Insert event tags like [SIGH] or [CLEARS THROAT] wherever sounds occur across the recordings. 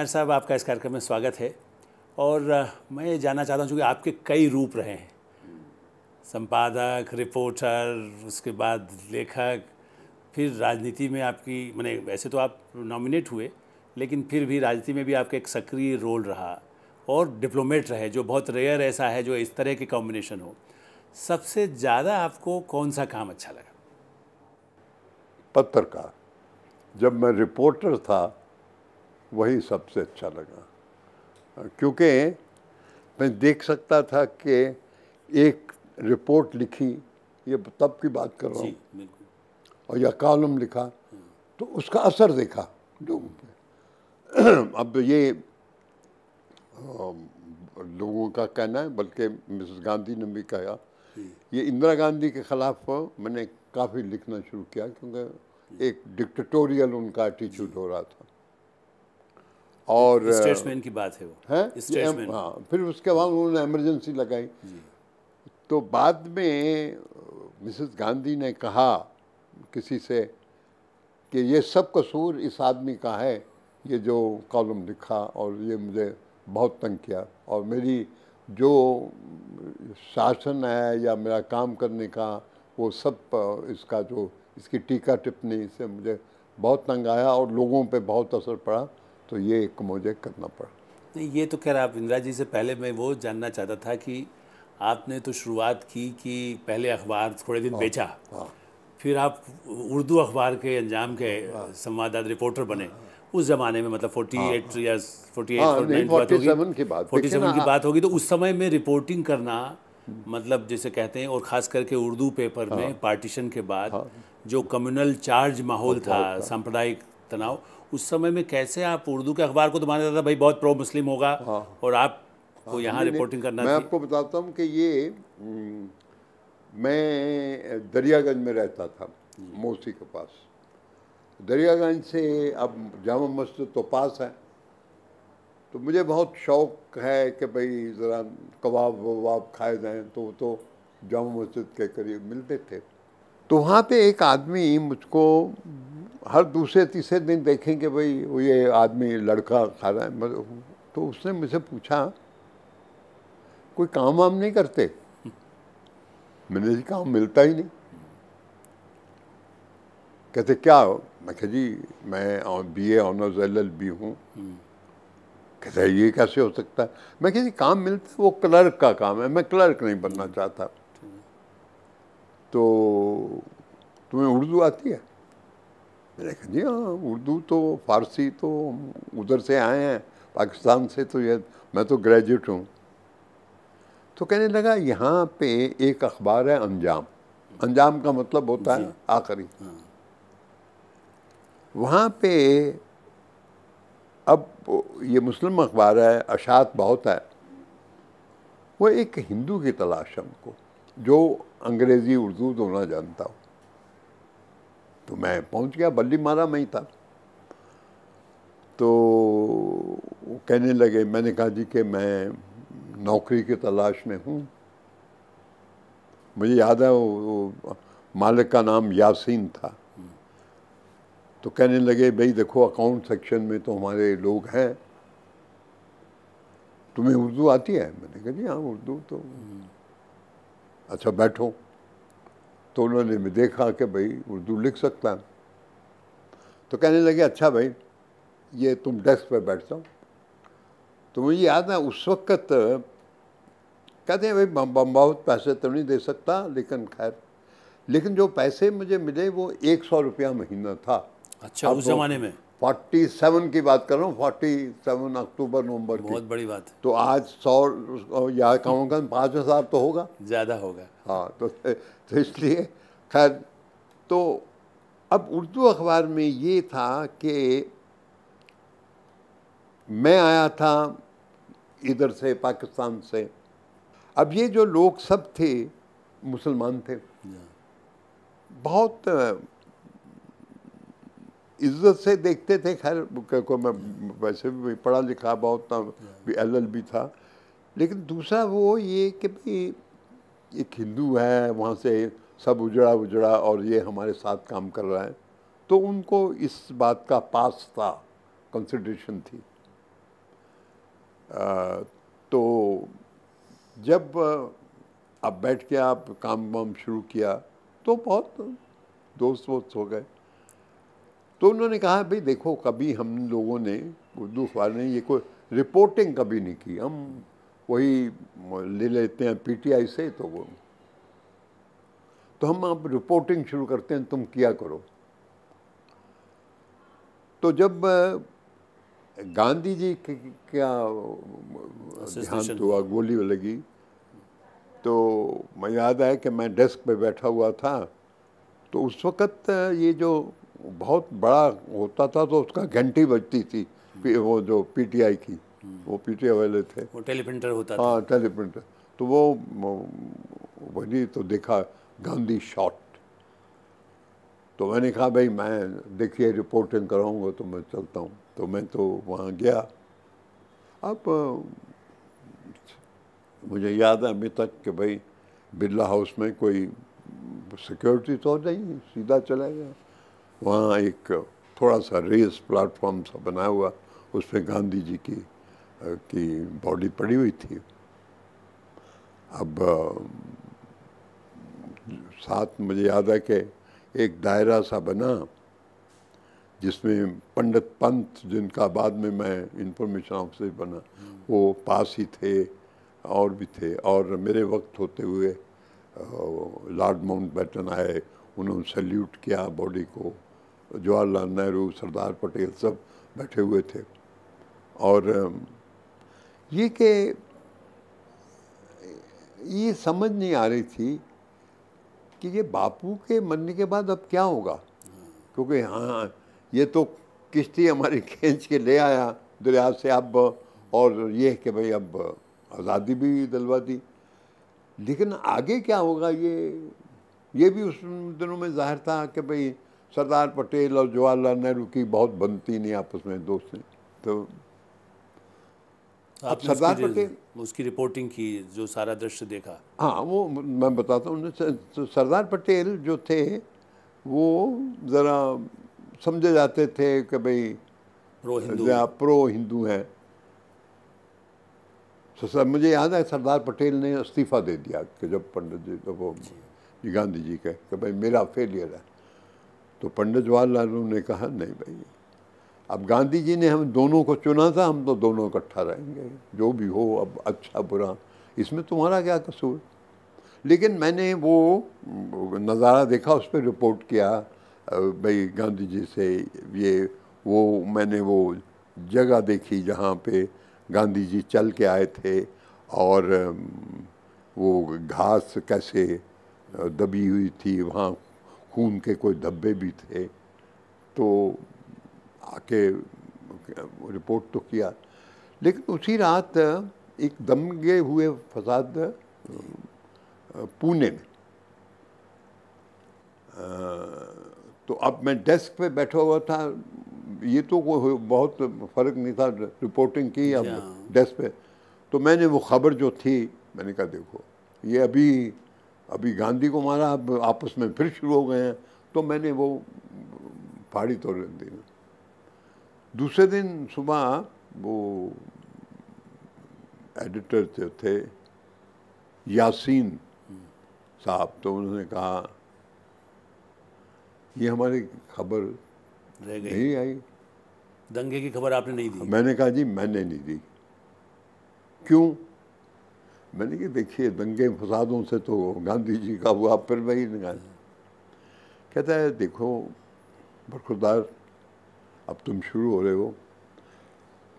नायर साहब आपका इस कार्यक्रम में स्वागत है और मैं ये जानना चाहता हूँ चूँकि आपके कई रूप रहे हैं संपादक रिपोर्टर उसके बाद लेखक फिर राजनीति में आपकी मैंने वैसे तो आप नॉमिनेट हुए लेकिन फिर भी राजनीति में भी आपका एक सक्रिय रोल रहा और डिप्लोमेट रहे जो बहुत रेयर ऐसा है जो इस तरह के कॉम्बिनेशन हो सबसे ज़्यादा आपको कौन सा काम अच्छा लगा पत्रकार जब मैं रिपोर्टर था वही सबसे अच्छा लगा क्योंकि मैं देख सकता था कि एक रिपोर्ट लिखी ये तब की बात कर रहा हूँ और या कॉलम लिखा तो उसका असर देखा लोगों पे [CLEARS THROAT] अब ये लोगों का कहना है बल्कि मिसेस गांधी ने भी कहा ये इंदिरा गांधी के ख़िलाफ़ मैंने काफ़ी लिखना शुरू किया क्योंकि एक डिक्टटोरियल उनका एटीट्यूड हो रहा था और स्टेट्समैन की बात है वो है स्टेट्समैन हाँ फिर उसके बाद उन्होंने एमरजेंसी लगाई तो बाद में मिसेस गांधी ने कहा किसी से कि ये सब कसूर इस आदमी का है ये जो कॉलम लिखा और ये मुझे बहुत तंग किया और मेरी जो शासन है या मेरा काम करने का वो सब इसका जो इसकी टीका टिप्पणी से मुझे बहुत तंग आया और लोगों पे बहुत असर पड़ा तो ये एक मुझे करना पड़ा नहीं ये तो खैर आप इंदिरा जी से पहले मैं वो जानना चाहता था कि आपने तो शुरुआत की कि पहले अखबार थोड़े दिन आ, हाँ, बेचा आ, हाँ। फिर आप उर्दू अखबार के अंजाम के हाँ। संवाददाता रिपोर्टर बने उस जमाने में मतलब 48 या 48 आ, 49 की बात 47 की बात होगी तो उस समय में रिपोर्टिंग करना हम्म। मतलब जैसे कहते हैं और ख़ास करके उर्दू पेपर में पार्टीशन के बाद जो कम्युनल चार्ज माहौल था सांप्रदायिक तनाव उस समय में कैसे आप उर्दू के अखबार को तो माना जाता था भाई बहुत प्रो मुस्लिम होगा हाँ। और आप को हाँ, यहाँ रिपोर्टिंग करना मैं आपको बताता हूँ कि ये हम्म, मैं दरियागंज में रहता था मोसी के पास दरियागंज से अब जामा मस्जिद तो पास है तो मुझे बहुत शौक है कि भाई ज़रा कबाब वबाब खाए जाएँ तो तो जामा मस्जिद के करीब मिलते थे तो वहाँ पे एक आदमी मुझको हर दूसरे तीसरे दिन देखें कि भाई ये आदमी लड़का खा रहा है तो उसने मुझसे पूछा कोई काम वाम नहीं करते मैंने जी काम मिलता ही नहीं कहते क्या हो मैं कह जी मैं B A honours L L B हूँ कहते ये कैसे हो सकता है मैं कह जी काम मिलता है वो क्लर्क का काम है मैं क्लर्क नहीं बनना चाहता तो तुम्हें उर्दू आती है मैंने कहा जी हाँ उर्दू तो फारसी तो उधर से आए हैं पाकिस्तान से तो ये मैं तो ग्रेजुएट हूँ तो कहने लगा यहाँ पे एक अखबार है अंजाम अंजाम का मतलब होता है आखिरी हाँ। वहाँ पे अब ये मुस्लिम अखबार है अशात बहुत है वो एक हिंदू की तलाश हमको जो अंग्रेज़ी उर्दू दोनों जानता हो तो मैं पहुंच गया बल्ली मारा मैं ही था तो वो कहने लगे मैंने कहा जी कि मैं नौकरी की तलाश में हूँ मुझे याद है वो मालिक का नाम यासीन था तो कहने लगे भाई देखो अकाउंट सेक्शन में तो हमारे लोग हैं तुम्हें उर्दू आती है मैंने कहा जी हाँ उर्दू तो हम्म। अच्छा बैठो तो उन्होंने भी देखा कि भाई उर्दू लिख सकता है तो कहने लगे अच्छा भाई ये तुम डेस्क पर बैठ जाओ तो मुझे याद है उस वक्त कहते हैं भाई बहुत पैसे तो नहीं दे सकता लेकिन खैर लेकिन जो पैसे मुझे मिले वो एक सौ रुपया महीना था अच्छा उस जमाने में फोर्टी सेवन की बात कर रहा हूँ फोर्टी सेवन अक्टूबर नवंबर बहुत बड़ी बात तो आज सौ या कहूँगा पाँच हज़ार तो होगा ज़्यादा होगा हाँ तो तो इसलिए खैर तो अब उर्दू अखबार में ये था कि मैं आया था इधर से पाकिस्तान से अब ये जो लोग सब थे मुसलमान थे बहुत इज्जत से देखते थे खैर को मैं वैसे भी पढ़ा लिखा बहुत एल एल भी था लेकिन दूसरा वो ये कि भाई एक हिंदू है वहाँ से सब उजड़ा उजड़ा और ये हमारे साथ काम कर रहा है तो उनको इस बात का पास था कंसिड्रेशन थी आ, तो जब आप बैठ के आप काम वाम शुरू किया तो बहुत दोस्त वोस्त हो गए तो उन्होंने कहा भाई देखो कभी हम लोगों ने उर्दू अखबार ने ये कोई रिपोर्टिंग कभी नहीं की हम वही ले लेते हैं पीटीआई से तो वो तो हम आप रिपोर्टिंग शुरू करते हैं तुम किया करो तो जब गांधी जी के क्या देहांत तो हुआ गोली लगी तो मैं याद आया कि मैं डेस्क पे बैठा हुआ था तो उस वक़्त ये जो बहुत बड़ा होता था तो उसका घंटी बजती थी वो जो पीटीआई की वो पीटीए वाले थे वो टेलीप्रिंटर होता हाँ, था हाँ टेलीप्रिंटर तो वो वही तो देखा गांधी शॉट तो मैंने कहा भाई मैं देखिए रिपोर्टिंग कराऊंगा तो मैं चलता हूँ तो मैं तो वहाँ गया अब मुझे याद है अभी तक कि भाई बिरला हाउस में कोई सिक्योरिटी तो नहीं सीधा चला गया वहाँ एक थोड़ा सा रेस प्लेटफॉर्म सा बनाया हुआ उसमें गांधी जी की की बॉडी पड़ी हुई थी अब साथ मुझे याद है कि एक दायरा सा बना जिसमें पंडित पंत जिनका बाद में मैं इंफॉर्मेशन ऑफिसर बना वो पास ही थे और भी थे और मेरे वक्त होते हुए लॉर्ड माउंट बैटन आए उन्होंने सल्यूट किया बॉडी को जवाहरलाल नेहरू सरदार पटेल सब बैठे हुए थे और ये कि ये समझ नहीं आ रही थी कि ये बापू के मरने के बाद अब क्या होगा क्योंकि हाँ ये तो किश्ती हमारी [LAUGHS] खींच के ले आया दरिया से अब और ये कि भाई अब आज़ादी भी दिलवा दी लेकिन आगे क्या होगा ये ये भी उस दिनों में जाहिर था कि भाई सरदार पटेल और जवाहरलाल नेहरू की बहुत बनती नहीं आपस में दोस्त तो सरदार पटेल उसकी रिपोर्टिंग की जो सारा दृश्य देखा हाँ वो मैं बताता हूँ तो सरदार पटेल जो थे वो ज़रा समझे जाते थे कि भाई प्रो हिंदू प्रो हिंदू हैं तो सर मुझे याद है सरदार पटेल ने इस्तीफ़ा दे दिया कि जब पंडित जी तो वो गांधी जी के कि भाई मेरा फेलियर है तो पंडित जवाहरलाल नेहरू ने कहा नहीं भाई अब गांधी जी ने हम दोनों को चुना था हम तो दोनों इकट्ठा रहेंगे जो भी हो अब अच्छा बुरा इसमें तुम्हारा क्या कसूर लेकिन मैंने वो नज़ारा देखा उस पर रिपोर्ट किया भाई गांधी जी से ये वो मैंने वो जगह देखी जहाँ पे गांधी जी चल के आए थे और वो घास कैसे दबी हुई थी वहाँ खून के कोई धब्बे भी थे तो आके रिपोर्ट तो किया लेकिन उसी रात एक दमगे हुए फसाद पुणे में तो अब मैं डेस्क पे बैठा हुआ था ये तो कोई बहुत फ़र्क नहीं था रिपोर्टिंग की अब अच्छा। डेस्क पे तो मैंने वो खबर जो थी मैंने कहा देखो ये अभी अभी गांधी को मारा अब आपस में फिर शुरू हो गए हैं तो मैंने वो फाड़ी तोड़ दी दूसरे दिन सुबह वो एडिटर जो थे यासीन साहब तो उन्होंने कहा ये हमारी खबर रह गई नहीं आई दंगे की खबर आपने नहीं दी मैंने कहा जी मैंने नहीं दी क्यों मैंने कहा देखिए दंगे फसादों से तो गांधी जी का हुआ फिर वही निकाल कहता है देखो बरखुरदार अब तुम शुरू हो रहे हो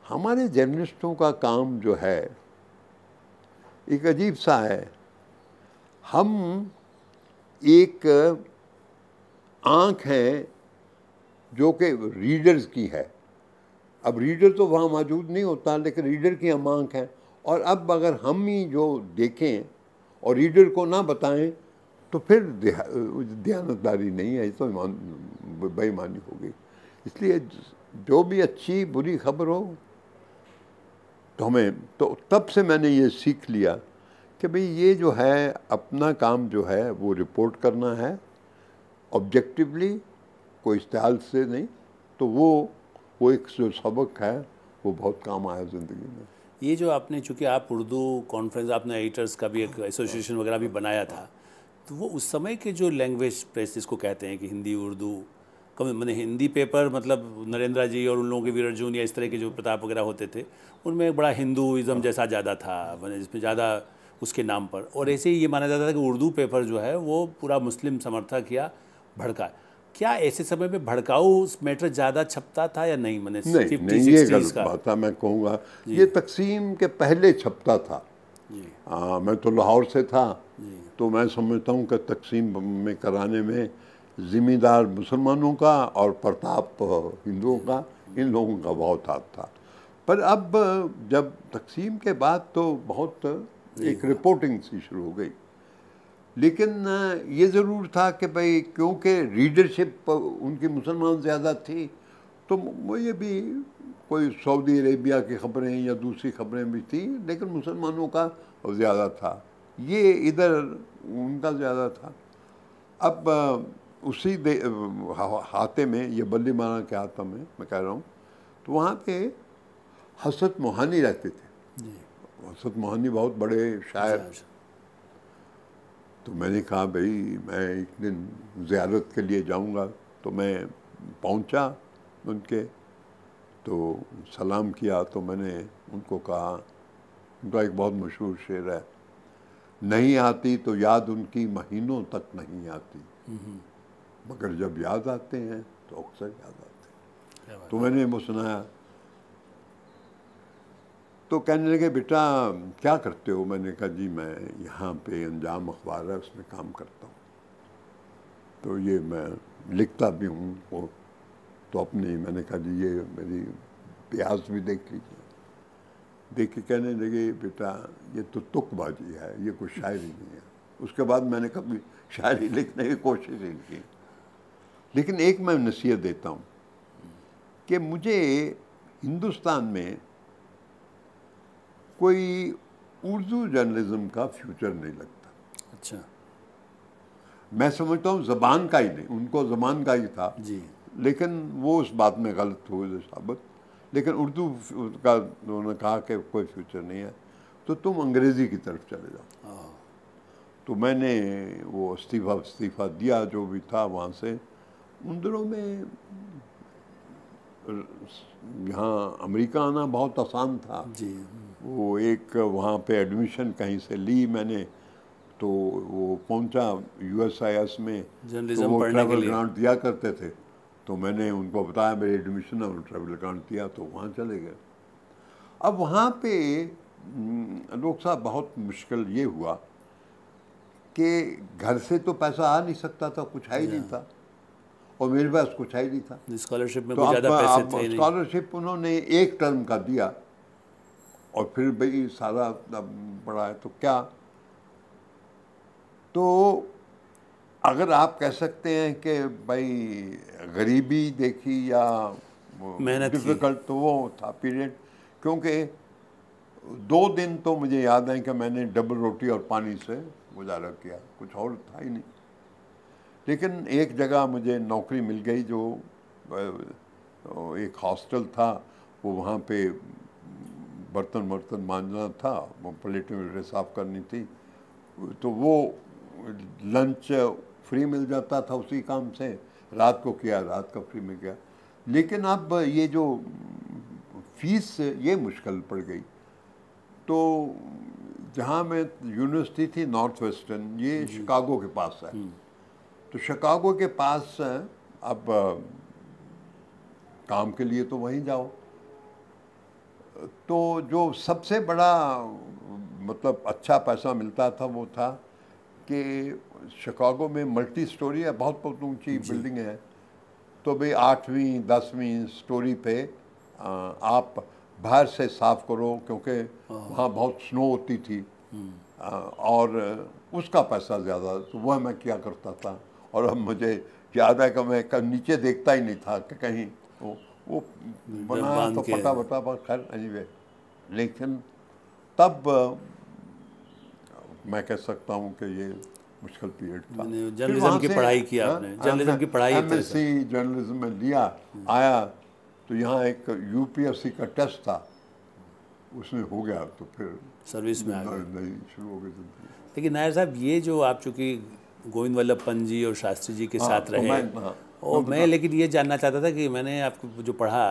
हमारे जर्नलिस्टों का काम जो है एक अजीब सा है हम एक आँख हैं जो कि रीडर्स की है अब रीडर तो वहाँ मौजूद नहीं होता लेकिन रीडर की हम आँख हैं और अब अगर हम ही जो देखें और रीडर को ना बताएं तो फिर ध्यानदारी नहीं है तो बेईमानी हो गई इसलिए जो भी अच्छी बुरी खबर हो तो हमें तो तब से मैंने ये सीख लिया कि भाई ये जो है अपना काम जो है वो रिपोर्ट करना है ऑब्जेक्टिवली कोई इस्तेहाल से नहीं तो वो वो एक जो सबक है वो बहुत काम आया ज़िंदगी में ये जो आपने चूँकि आप उर्दू कॉन्फ्रेंस आपने एडिटर्स का भी एक एसोसिएशन वगैरह भी बनाया था तो वो उस समय के जो लैंग्वेज प्रेस जिसको कहते हैं कि हिंदी उर्दू मैंने हिंदी पेपर मतलब नरेंद्रा जी और उन लोगों के वीर अर्जुन या इस तरह के जो प्रताप वगैरह होते थे उनमें एक बड़ा हिंदुज़म जैसा ज़्यादा था मैंने जिसमें ज़्यादा उसके नाम पर और ऐसे ही ये माना जाता था कि उर्दू पेपर जो है वो पूरा मुस्लिम समर्थक या भड़का क्या ऐसे समय में भड़काऊ मैटर ज़्यादा छपता था या नहीं मैंने नहीं, ये गलत बात मैं कहूँगा ये तकसीम के पहले छपता था आ, हाँ, मैं तो लाहौर से था तो मैं समझता हूँ कि तकसीम में कराने में ज़िम्मेदार मुसलमानों का और प्रताप हिंदुओं का इन लोगों का बहुत हाथ था पर अब जब तकसीम के बाद तो बहुत एक रिपोर्टिंग सी शुरू हो गई लेकिन ये ज़रूर था कि भाई क्योंकि रीडरशिप उनकी मुसलमान ज़्यादा थी तो वो ये भी कोई सऊदी अरेबिया की खबरें या दूसरी खबरें भी थी लेकिन मुसलमानों का ज़्यादा था ये इधर उनका ज़्यादा था अब उसी दे हाथे में ये बल्ली माना के हाथों में मैं कह रहा हूँ तो वहाँ पे हसरत मोहानी रहते थे हसरत मोहानी बहुत बड़े शायर तो मैंने कहा भाई मैं एक दिन ज़्यारत के लिए जाऊँगा तो मैं पहुँचा उनके तो सलाम किया तो मैंने उनको कहा उनका एक बहुत मशहूर शेर है नहीं आती तो याद उनकी महीनों तक नहीं आती हम्म, हम्म। मगर जब याद आते हैं तो अक्सर याद आते हैं तो मैंने वो सुनाया तो कहने लगे बेटा क्या करते हो मैंने कहा जी मैं यहाँ पे अंजाम अखबार है उसमें काम करता हूँ तो ये मैं लिखता भी हूँ वो तो अपने मैंने कहा जी ये मेरी प्यास भी देख लीजिए देख के कहने लगे बेटा ये तो तुकबाजी है ये कोई शायरी नहीं है उसके बाद मैंने कभी शायरी लिखने की कोशिश नहीं की लेकिन एक मैं नसीहत देता हूँ कि मुझे हिंदुस्तान में कोई उर्दू जर्नलिज्म का फ्यूचर नहीं लगता अच्छा मैं समझता हूँ ज़बान का ही नहीं उनको ज़बान का ही था जी लेकिन वो उस बात में गलत हुए साबित लेकिन उर्दू का उन्होंने कहा कि कोई फ्यूचर नहीं है तो तुम अंग्रेज़ी की तरफ चले जाओ तो मैंने वो इस्तीफ़ा इस्तीफ़ा दिया जो भी था वहाँ से उन दिनों में यहाँ अमेरिका आना बहुत आसान था जी वो एक वहाँ पे एडमिशन कहीं से ली मैंने तो वो पहुँचा यू एस में तो वो ट्रैवल ग्रांट दिया करते थे तो मैंने उनको बताया मेरे एडमिशन है ट्रैवल ग्रांट दिया तो वहाँ चले गए अब वहाँ पे लोग साहब बहुत मुश्किल ये हुआ कि घर से तो पैसा आ नहीं सकता था कुछ है ही नहीं था और मेरे पास कुछ है नहीं था स्कॉलरशिप में तो ज़्यादा पैसे थे स्कॉलरशिप उन्होंने एक टर्म का दिया और फिर भाई सारा बड़ा है तो क्या तो अगर आप कह सकते हैं कि भाई गरीबी देखी या डिफिकल्ट तो वो था पीरियड क्योंकि दो दिन तो मुझे याद है कि मैंने डबल रोटी और पानी से गुजारा किया कुछ और था ही नहीं लेकिन एक जगह मुझे नौकरी मिल गई जो एक हॉस्टल था वो वहाँ पे बर्तन बर्तन मांझना था वो प्लेटें वलेटें साफ़ करनी थी तो वो लंच फ्री मिल जाता था उसी काम से रात को किया रात का फ्री मिल गया लेकिन अब ये जो फीस ये मुश्किल पड़ गई तो जहाँ मैं यूनिवर्सिटी थी नॉर्थ वेस्टर्न ये शिकागो के पास है हम्म। तो शिकागो के पास अब काम के लिए तो वहीं जाओ तो जो सबसे बड़ा मतलब अच्छा पैसा मिलता था वो था कि शिकागो में मल्टी स्टोरी है बहुत बहुत ऊंची बिल्डिंग है तो भाई आठवीं दसवीं स्टोरी पे आप बाहर से साफ करो क्योंकि हाँ। वहाँ बहुत स्नो होती थी हम्म। और उसका पैसा ज़्यादा तो वह मैं क्या करता था और अब मुझे याद है कि मैं कब नीचे देखता ही नहीं था कि कहीं वो वो बना तो पता बता पर खैर अजीब है लेकिन तब मैं कह सकता हूँ कि ये मुश्किल पीरियड था जर्नलिज्म हाँ, हाँ, की पढ़ाई किया आपने जर्नलिज्म की पढ़ाई एम एमएससी जर्नलिज्म में लिया हाँ। आया तो यहाँ एक यू का टेस्ट था उसमें हो गया तो फिर सर्विस में आ गए नहीं शुरू हो गई लेकिन नायर साहब ये जो आप चूँकि गोविंद वल्लभ पंत जी और शास्त्री जी के हाँ, साथ तो रहे मैं, हाँ, और मैं लेकिन ये जानना चाहता था कि मैंने आपको जो पढ़ा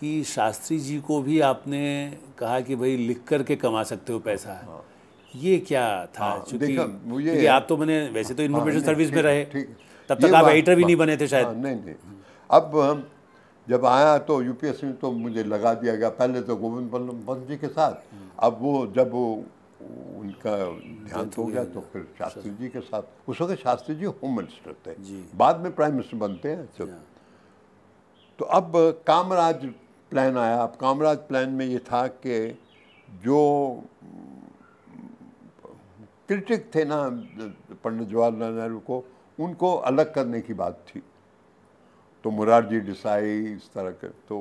कि शास्त्री जी को भी आपने कहा कि भाई लिख कर के कमा सकते हो पैसा हाँ, ये क्या था हाँ, क्योंकि आप तो मैंने वैसे तो इन्फॉर्मेशन हाँ, सर्विस में रहे तब तक आप एडिटर भी नहीं बने थे शायद हाँ, नहीं नहीं अब जब आया तो यूपीएससी में तो मुझे लगा दिया गया पहले तो गोविंद वल्लभ पंत जी के साथ हम्म। अब वो जब उनका देहांत तो हो गया तो फिर शास्त्री जी के साथ उस वक्त शास्त्री जी होम मिनिस्टर थे बाद में प्राइम मिनिस्टर बनते हैं तो, तो अब कामराज प्लान आया अब कामराज प्लान में ये था कि जो क्रिटिक थे ना पंडित जवाहरलाल नेहरू को उनको अलग करने की बात थी तो मुरारजी डिसाई इस तरह के तो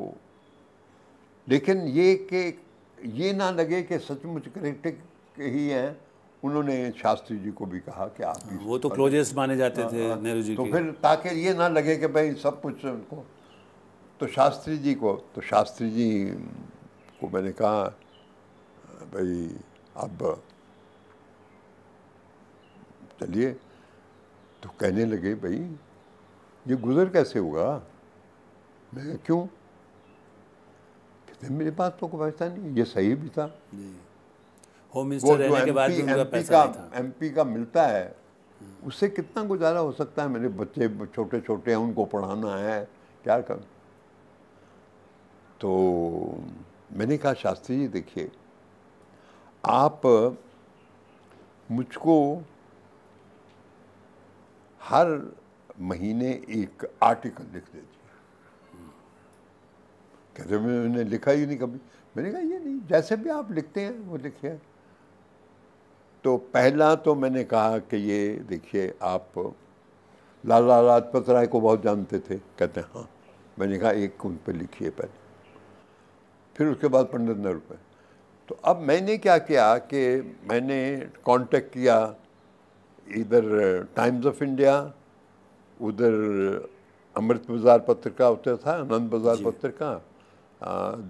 लेकिन ये कि ये ना लगे कि सचमुच क्रिटिक के ही हैं उन्होंने शास्त्री जी को भी कहा कि आप भी वो तो क्लोजेस्ट माने जाते थे हाँ, हाँ। नेहरू जी तो फिर ताकि ये ना लगे कि भाई सब कुछ उनको तो शास्त्री जी को तो शास्त्री जी को मैंने कहा भाई अब चलिए तो कहने लगे भाई ये गुज़र कैसे होगा मैं क्यों कहते मेरे पास तो कोई पैसा नहीं ये सही भी था होम मिनिस्टर रहने के बाद का, एमपी का मिलता है उससे कितना गुजारा हो सकता है मेरे बच्चे छोटे छोटे हैं उनको पढ़ाना है क्या कर तो मैंने कहा शास्त्री जी देखिए आप मुझको हर महीने एक आर्टिकल लिख देती कहते मैंने लिखा ही नहीं कभी मैंने कहा ये नहीं जैसे भी आप लिखते हैं वो हैं तो पहला तो मैंने कहा कि ये देखिए आप लाला लाजपत राय को बहुत जानते थे कहते हैं हाँ मैंने कहा एक उन पर लिखिए पहले फिर उसके बाद पंडित नेहरू पर तो अब मैंने क्या किया कि मैंने कांटेक्ट किया इधर टाइम्स ऑफ इंडिया उधर अमृत बाजार पत्रिका होता था आनंद बाजार पत्रिका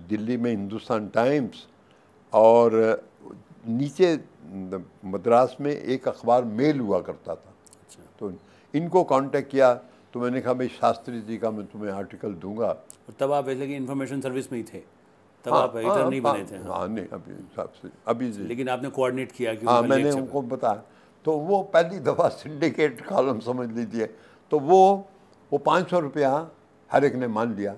दिल्ली में हिंदुस्तान टाइम्स और नीचे मद्रास में एक अखबार मेल हुआ करता था अच्छा। तो इनको कांटेक्ट किया तो मैंने कहा भाई शास्त्री जी का मैं तुम्हें आर्टिकल दूंगा तब आप ऐसे इन्फॉर्मेशन सर्विस में ही थे तब हाँ, आप एडिटर हाँ, नहीं बने हाँ, थे हाँ, हाँ नहीं अभी हिसाब से अभी जी लेकिन आपने कोऑर्डिनेट किया कि हाँ मैंने उनको बताया तो वो पहली दफ़ा सिंडिकेट कॉलम समझ लीजिए तो वो वो पाँच सौ रुपया हर एक ने मान लिया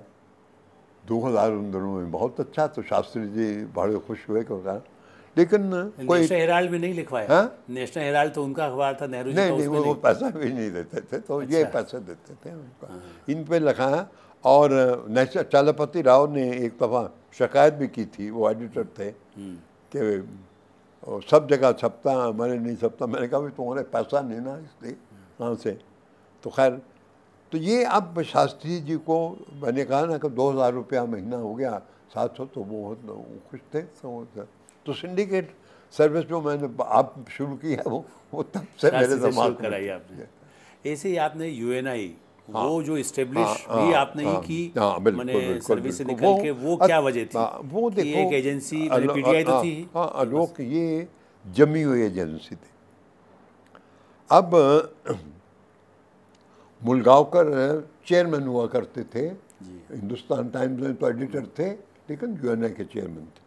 दो हज़ार उन दोनों में बहुत अच्छा तो शास्त्री जी बड़े खुश हुए क्योंकि लेकिन कोई हेराल्ड भी नहीं लिखवाया हाँ? नेशनल हेराल्ड तो उनका अखबार था नेहरू नहीं, तो नहीं वो, वो पैसा भी नहीं देते थे तो अच्छा। ये पैसा देते थे उनका हाँ। इन पे लिखा और नेशनल चालापति राव ने एक दफ़ा शिकायत भी की थी वो एडिटर थे हम्म। कि सब जगह छपता मैंने नहीं छपता मैंने कहा भाई तुम्हारे पैसा नहीं ना इसलिए कहाँ से तो खैर तो ये अब शास्त्री जी को मैंने कहा ना कि दो हज़ार रुपया महीना हो गया सात सौ तो बहुत खुश थे तो तो सिंडिकेट सर्विस जो मैंने आप शुरू की है वो वो तब से मेरे दिमाग कराई आपने ऐसे ही आपने यूएनआई हाँ, वो जो इस्टेब्लिश हाँ, भी हाँ, आपने हाँ, ही की हाँ, मैंने सर्विस से निकल के वो क्या वजह थी हाँ, वो देखो एक एजेंसी पीटीआई तो हाँ, थी हाँ अलोक ये जमी हुई एजेंसी थी अब मुलगावकर चेयरमैन हुआ करते थे हिंदुस्तान टाइम्स में तो एडिटर थे लेकिन यूएनआई के चेयरमैन थे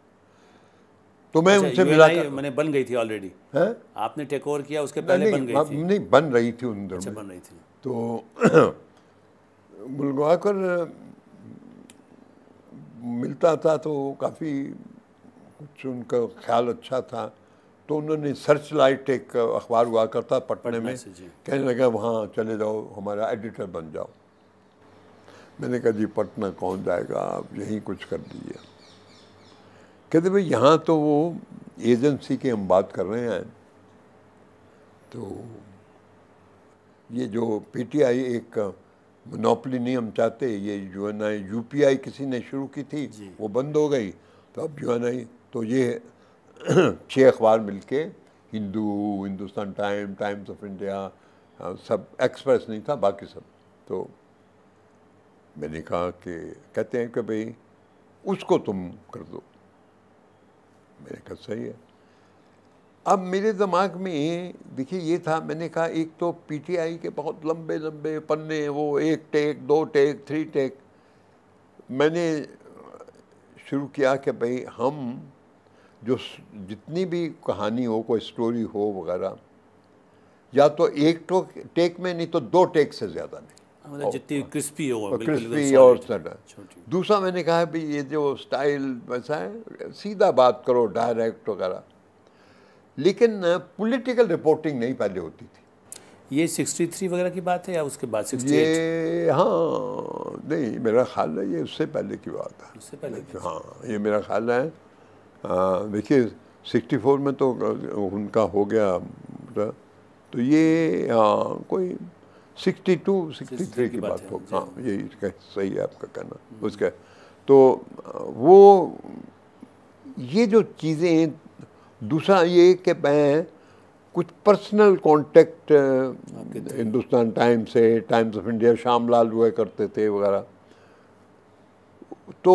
तो मैं अच्छा, उनसे मिला मैंने बन गई थी ऑलरेडी आपने टेक ओवर किया उसके पहले बन गई थी नहीं बन रही थी उन दिनों अच्छा, बन रही थी तो बुलगवाकर [CLEARS THROAT] मिलता था तो काफ़ी कुछ उनका ख्याल अच्छा था तो उन्होंने सर्च लाइट एक अखबार हुआ करता पटने में कहने लगा वहाँ चले जाओ हमारा एडिटर बन जाओ मैंने कहा जी पटना कौन जाएगा आप यहीं कुछ कर दीजिए कहते भाई यहाँ तो वो एजेंसी की हम बात कर रहे हैं तो ये जो पीटीआई एक मोनोपली नहीं हम चाहते ये जो है ना यू किसी ने शुरू की थी वो बंद हो गई तो अब जो है ना तो ये [CLEARS THROAT] छः अखबार मिलके Hindu Hindustan time Times of India सब एक्सप्रेस नहीं था बाकी सब तो मैंने कहा कि कहते हैं कि भाई उसको तुम कर दो मेरे कहा सही है अब मेरे दिमाग में देखिए ये था मैंने कहा एक तो पीटीआई के बहुत लंबे लंबे पन्ने वो एक टेक दो टेक थ्री टेक मैंने शुरू किया कि भाई हम जो जितनी भी कहानी हो कोई स्टोरी हो वगैरह या तो एक टेक में नहीं तो दो टेक से ज़्यादा नहीं मतलब oh, जितनी क्रिस्पी हो क्रिस्पी और दूसरा मैंने कहा भाई ये जो स्टाइल वैसा है सीधा बात करो डायरेक्ट वगैरह लेकिन पॉलिटिकल रिपोर्टिंग नहीं पहले होती थी ये 63 वगैरह की बात है या उसके बाद 68? ये हाँ नहीं मेरा ख्याल है ये उससे पहले की बात है उससे पहले की हाँ ये मेरा ख्याल है देखिए 64 में तो उनका हो गया तो ये आ, हाँ, कोई सिक्सटी टू सिक्सटी थ्री की बात हो हाँ ये इसका सही है आपका कहना हम्म। उसका तो वो ये जो चीज़ें हैं दूसरा ये कि मैं कुछ पर्सनल कांटेक्ट तो हिंदुस्तान टाइम्स से Times of India Shyam Lal हुआ करते थे वगैरह तो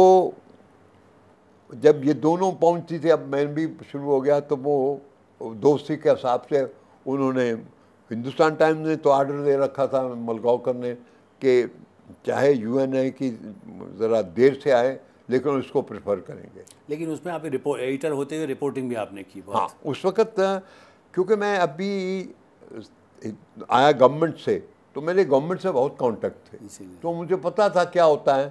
जब ये दोनों पहुंचती थी अब मैं भी शुरू हो गया तो वो दोस्ती के हिसाब से उन्होंने हिंदुस्तान टाइम्स ने तो आर्डर दे रखा था मलगावकर ने कि चाहे एन है की ज़रा देर से आए लेकिन उसको प्रेफर करेंगे लेकिन उसमें आप एडिटर होते हुए रिपोर्टिंग भी आपने की बहुत। हाँ उस वक्त क्योंकि मैं अभी आया गवर्नमेंट से तो मेरे गवर्नमेंट से बहुत कांटेक्ट थे तो मुझे पता था क्या होता है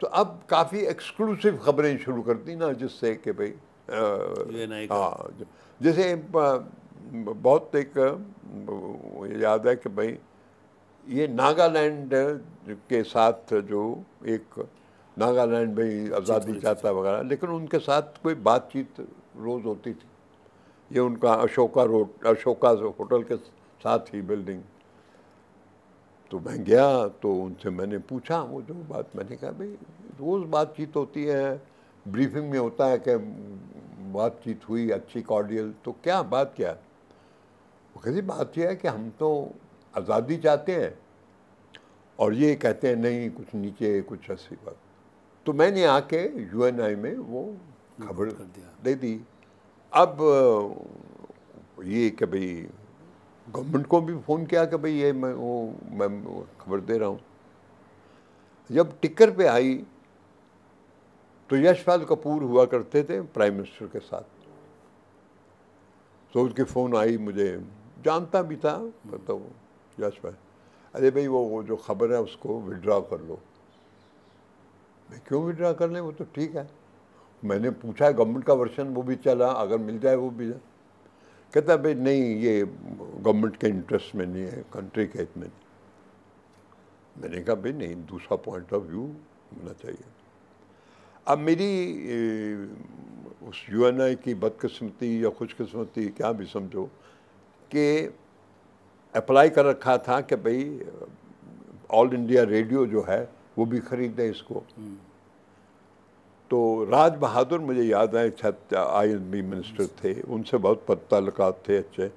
तो अब काफ़ी एक्सक्लूसिव खबरें शुरू कर दी ना जिससे कि भाई हाँ जैसे बहुत एक याद है कि भाई ये नागालैंड के साथ जो एक नागालैंड में आज़ादी चाहता वगैरह लेकिन उनके साथ कोई बातचीत रोज़ होती थी ये उनका अशोका रोड अशोका होटल के साथ ही बिल्डिंग तो मैं गया तो उनसे मैंने पूछा वो जो बात मैंने कहा भाई रोज़ बातचीत होती है ब्रीफिंग में होता है कि बातचीत हुई अच्छी कॉर्डियल तो क्या बात क्या है गरीब बात यह है कि हम तो आज़ादी चाहते हैं और ये कहते हैं नहीं कुछ नीचे कुछ ऐसी बात तो मैंने आके आई में वो खबर दे दी अब ये कि भाई गवर्नमेंट को भी फ़ोन किया कि भाई ये मैं वो मैं खबर दे रहा हूँ जब टिकर पे आई तो यशपाल कपूर हुआ करते थे प्राइम मिनिस्टर के साथ तो उनकी फ़ोन आई मुझे जानता भी था मतलब वो यश भाई अरे भाई वो वो जो खबर है उसको विड्रा कर लो मैं क्यों विड्रा कर लें वो तो ठीक है मैंने पूछा है गवर्नमेंट का वर्षन वो भी चला अगर मिल जाए वो भी कहता भाई नहीं ये गवर्नमेंट के इंटरेस्ट में नहीं है कंट्री के हित में नहीं मैंने कहा भाई नहीं दूसरा पॉइंट ऑफ व्यू होना चाहिए अब मेरी उस यू की बदकिस्मती या खुशकिस्मती क्या भी समझो के अप्लाई कर रखा था कि भाई ऑल इंडिया रेडियो जो है वो भी ख़रीदें इसको हम्म। तो राज बहादुर मुझे याद है छत आई एन बी मिनिस्टर थे उनसे बहुत तल्लकात थे अच्छे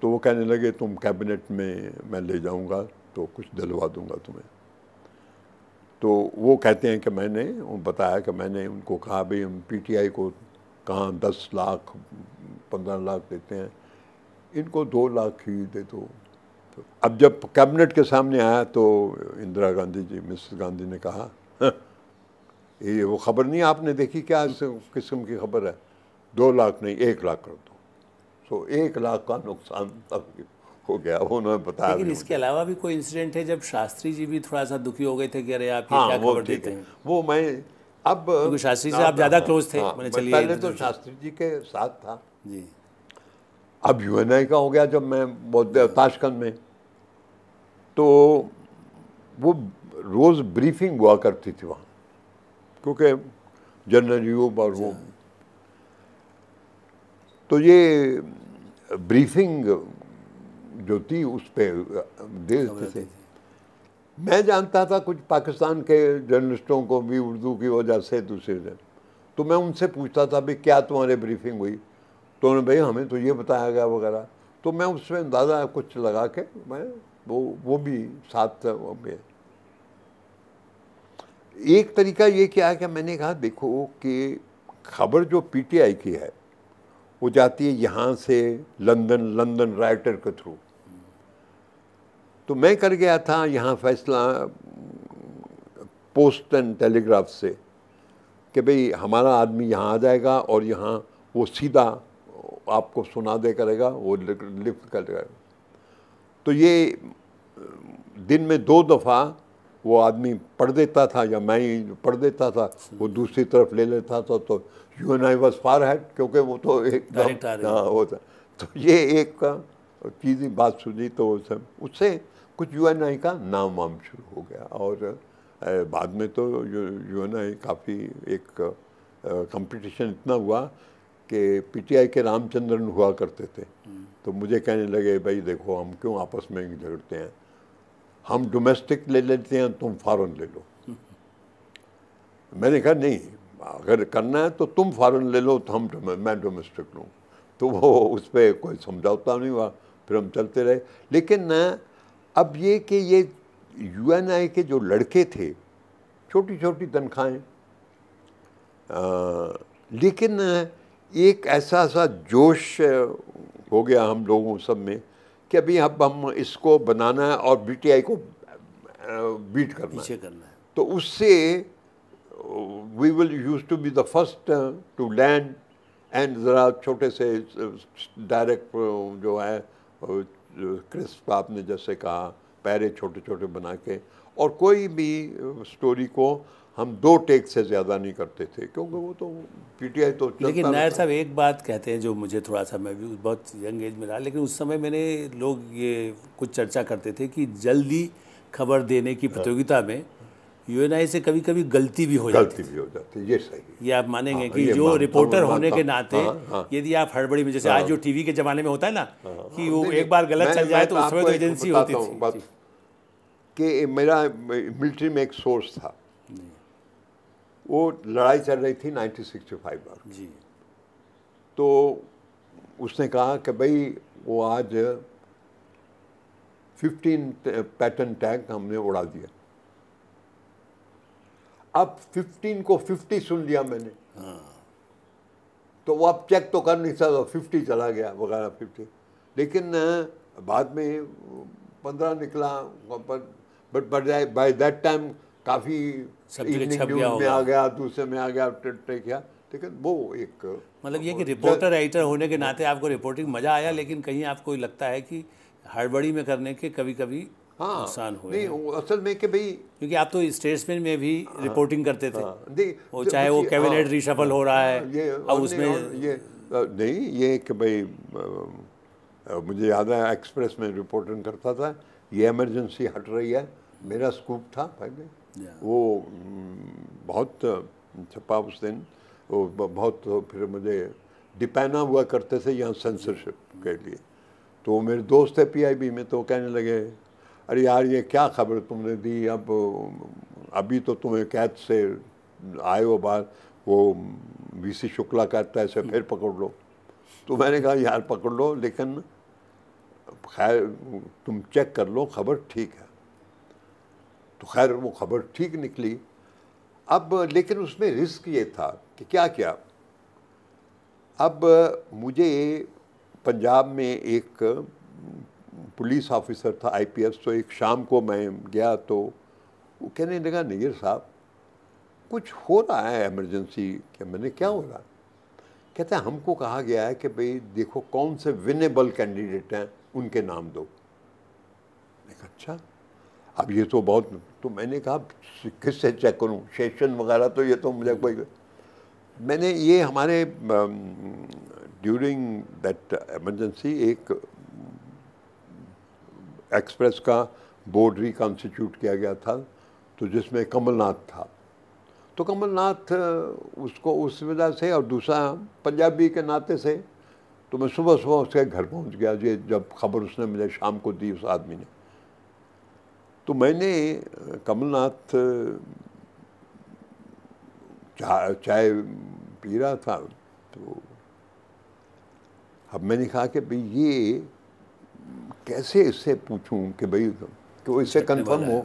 तो वो कहने लगे तुम कैबिनेट में मैं ले जाऊंगा तो कुछ दिलवा दूंगा तुम्हें तो वो कहते हैं कि मैंने बताया कि मैंने उनको कहा भाई हम पीटीआई को कहाँ दस लाख पंद्रह लाख देते हैं इनको दो लाख ही दे दो तो अब जब कैबिनेट के सामने आया तो इंदिरा गांधी जी मिसेस गांधी ने कहा ये वो खबर नहीं आपने देखी क्या किस्म की खबर है दो लाख नहीं एक लाख कर दो सो तो एक लाख का नुकसान हो गया उन्होंने बताया लेकिन इसके अलावा भी कोई इंसिडेंट है जब शास्त्री जी भी थोड़ा सा दुखी हो गए थे कि अरे आप हाँ, क्या खबर देते हैं वो मैं अब शास्त्री जी आप ज़्यादा क्लोज थे हाँ, पहले तो शास्त्री जी के साथ था जी अब यू एन आई का हो गया जब मैं बोलते ताशकंद में तो वो रोज़ ब्रीफिंग हुआ करती थी वहाँ क्योंकि जनरल यूब और वो अच्छा। तो ये ब्रीफिंग जो थी उस पर देश से मैं जानता था कुछ पाकिस्तान के जर्नलिस्टों को भी उर्दू की वजह से दूसरे तो मैं उनसे पूछता था भी क्या तुम्हारे ब्रीफिंग हुई तो उन्होंने भाई हमें तो ये बताया गया वगैरह तो मैं उसमें अंदाज़ा कुछ लगा के मैं वो वो भी साथ में एक तरीका ये क्या है कि मैंने कहा देखो कि खबर जो पीटीआई की है वो जाती है यहाँ से लंदन लंदन राइटर के थ्रू तो मैं कर गया था यहाँ फैसला पोस्ट एंड टेलीग्राफ से कि भाई हमारा आदमी यहाँ आ जाएगा और यहाँ वो सीधा आपको सुना दे करेगा वो लिफ्ट करेगा तो ये दिन में दो दफ़ा वो आदमी पढ़ देता था या मैं ही पढ़ देता था वो दूसरी तरफ ले लेता था तो U N I was far head क्योंकि वो तो एक हाँ, वो था तो ये एक चीज़ बात सुनी तो उससे कुछ यू एन आई का नाम वाम शुरू हो गया और बाद में तो यू एन आई काफ़ी एक कंपटीशन इतना हुआ कि पीटीआई के रामचंद्रन हुआ करते थे तो मुझे कहने लगे भाई देखो हम क्यों आपस में झगड़ते हैं हम डोमेस्टिक ले लेते हैं तुम फॉरन ले लो मैंने कहा नहीं अगर करना है तो तुम फॉरन ले लो तो हम मैं डोमेस्टिक लूँ तो वो उस पर कोई समझौता नहीं हुआ फिर हम चलते रहे लेकिन अब ये कि ये यूएनआई के जो लड़के थे छोटी छोटी तनख्वाहें लेकिन एक ऐसा सा जोश हो गया हम लोगों सब में कि अभी अब हम इसको बनाना है और बीटीआई को बीट करना है करना है तो उससे we will use to be the first to land and ज़रा छोटे से डायरेक्ट जो है क्रिस्प आपने जैसे कहा पैरे छोटे छोटे बना के और कोई भी स्टोरी को हम दो टेक से ज़्यादा नहीं करते थे क्योंकि वो तो पीटीआई तो लेकिन नायर साहब एक बात कहते हैं जो मुझे थोड़ा सा मैं भी बहुत यंग एज में रहा लेकिन उस समय मैंने लोग ये कुछ चर्चा करते थे कि जल्दी खबर देने की हाँ। प्रतियोगिता में यूएनआई से कभी कभी गलती भी हो गलती जाती भी हो जाती है ये सही ये आप मानेंगे हाँ, कि जो रिपोर्टर होने के नाते हाँ, यदि आप हड़बड़ी में जैसे आज जो टीवी के जमाने में होता है ना कि वो एक बार गलत चल जाए तो उसमें तो, तो एजेंसी होती थी कि मेरा मिलिट्री में एक सोर्स था वो लड़ाई चल रही थी 1965 में जी तो उसने कहा कि भाई वो आज 15 पैटर्न टैंक हमने उड़ा दिया अब 15 को 50 सुन लिया मैंने हाँ। तो वो अब चेक तो कर नहीं सकता फिफ्टी चला गया वगैरह फिफ्टी लेकिन बाद में पंद्रह निकला but but by that time काफ़ी में आ गया दूसरे में आ गया क्या लेकिन वो एक मतलब ये कि रिपोर्टर राइटर होने के नाते आपको रिपोर्टिंग मज़ा आया लेकिन कहीं आपको लगता है कि हड़बड़ी में करने के कभी कभी हाँ नुकसान हुए नहीं असल में कि भाई क्योंकि आप तो स्टेट्समैन में भी हाँ, रिपोर्टिंग करते थे हाँ, वो चाहे वो कैबिनेट हाँ, रिशफल हो रहा हाँ, है ये, अब उसमें ये नहीं ये कि भाई मुझे याद है एक्सप्रेस में रिपोर्टिंग करता था ये इमरजेंसी हट रही है मेरा स्कूप था भाई वो बहुत छपा उस दिन वो बहुत फिर मुझे डिपेना हुआ करते थे यहाँ सेंसरशिप के लिए तो मेरे दोस्त थे पीआईबी में तो कहने लगे अरे यार ये क्या खबर तुमने दी अब अभी तो तुम्हें कैद से आए हो बाहर वो वीसी शुक्ला कहता है ऐसे hmm. फिर पकड़ लो तो मैंने कहा यार पकड़ लो लेकिन खैर तुम चेक कर लो खबर ठीक है तो खैर वो खबर ठीक निकली अब लेकिन उसमें रिस्क ये था कि क्या क्या अब मुझे पंजाब में एक पुलिस ऑफिसर था आईपीएस तो एक शाम को मैं गया तो वो कहने लगा नैयर साहब कुछ हो रहा है इमरजेंसी क्या मैंने क्या हो रहा कहते हैं हमको कहा गया है कि भाई देखो कौन से विनेबल कैंडिडेट हैं उनके नाम दो अच्छा अब ये तो बहुत तो मैंने कहा किससे चेक करूँ सेशन वगैरह तो ये तो मुझे हम्म। कोई मैंने ये हमारे ड्यूरिंग दैट एमरजेंसी एक एक्सप्रेस का बोर्ड रिकॉन्स्टिट्यूट किया गया था तो जिसमें कमलनाथ था तो कमलनाथ उसको उस वजह से और दूसरा पंजाबी के नाते से तो मैं सुबह सुबह उसके घर पहुंच गया जी जब खबर उसने मुझे शाम को दी उस आदमी ने तो मैंने कमलनाथ चाय पी रहा था तो अब मैंने कहा कि भाई ये कैसे इससे पूछूं कि भाई तो इससे कंफर्म हो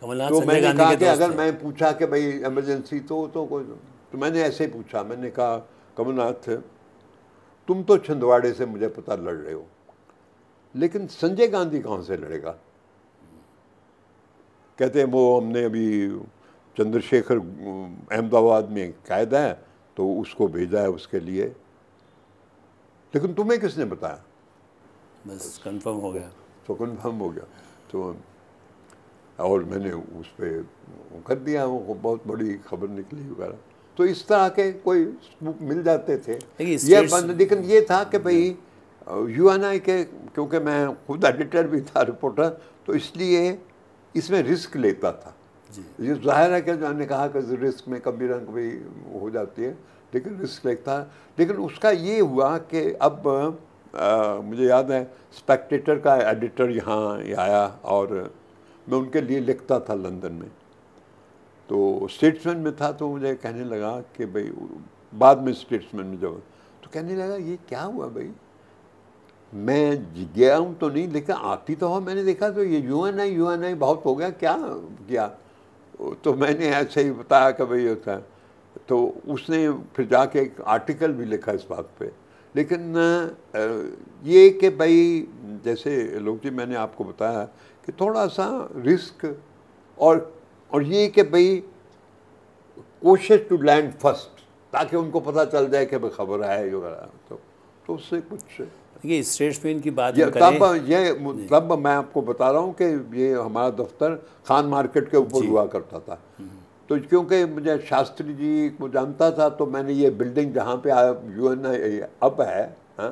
तो मैंने कहा कि अगर मैं पूछा कि भाई इमरजेंसी तो तो कोई तो, तो मैंने ऐसे पूछा मैंने कहा कमलनाथ तुम तो छिंदवाड़े से मुझे पता लड़ रहे हो लेकिन संजय गांधी कहाँ से लड़ेगा कहते हैं वो हमने अभी चंद्रशेखर अहमदाबाद में कायदा है तो उसको भेजा है उसके लिए लेकिन तुम्हें किसने बताया बस कंफर्म हो गया तो कंफर्म हो गया तो और मैंने उस पर कर दिया वो बहुत बड़ी खबर निकली वगैरह तो इस तरह के कोई मिल जाते थे ये लेकिन ये था कि भाई यू एन आई के क्योंकि मैं खुद एडिटर भी था रिपोर्टर तो इसलिए इसमें रिस्क लेता था जी जाहिर है कि मैंने कहा कि रिस्क में कभी ना कभी हो जाती है लेकिन रिस्क लेता लेकिन उसका ये हुआ कि अब आ, मुझे याद है स्पेक्टेटर का एडिटर यहाँ आया और मैं उनके लिए लिखता था लंदन में तो स्टेट्समैन में था तो मुझे कहने लगा कि भाई बाद में स्टेट्समैन में जब तो कहने लगा ये क्या हुआ भाई मैं गया हूँ तो नहीं लेकिन आती तो हो मैंने देखा तो ये U N I U N I बहुत हो गया क्या किया तो मैंने ऐसे ही बताया कि भाई होता है तो उसने फिर जाके एक आर्टिकल भी लिखा इस बात पे लेकिन ये कि भाई जैसे लोग जी मैंने आपको बताया कि थोड़ा सा रिस्क और और ये कि भाई कोशिश टू लैंड फर्स्ट ताकि उनको पता चल जाए कि भाई खबर आए वगैरह तो, तो उससे कुछ देखिए स्टेट्समैन की बात ये तब ये तब मैं आपको बता रहा हूँ कि ये हमारा दफ्तर खान मार्केट के ऊपर हुआ करता था तो क्योंकि मुझे शास्त्री जी को जानता था तो मैंने ये बिल्डिंग जहाँ पे यू एन अब है हाँ,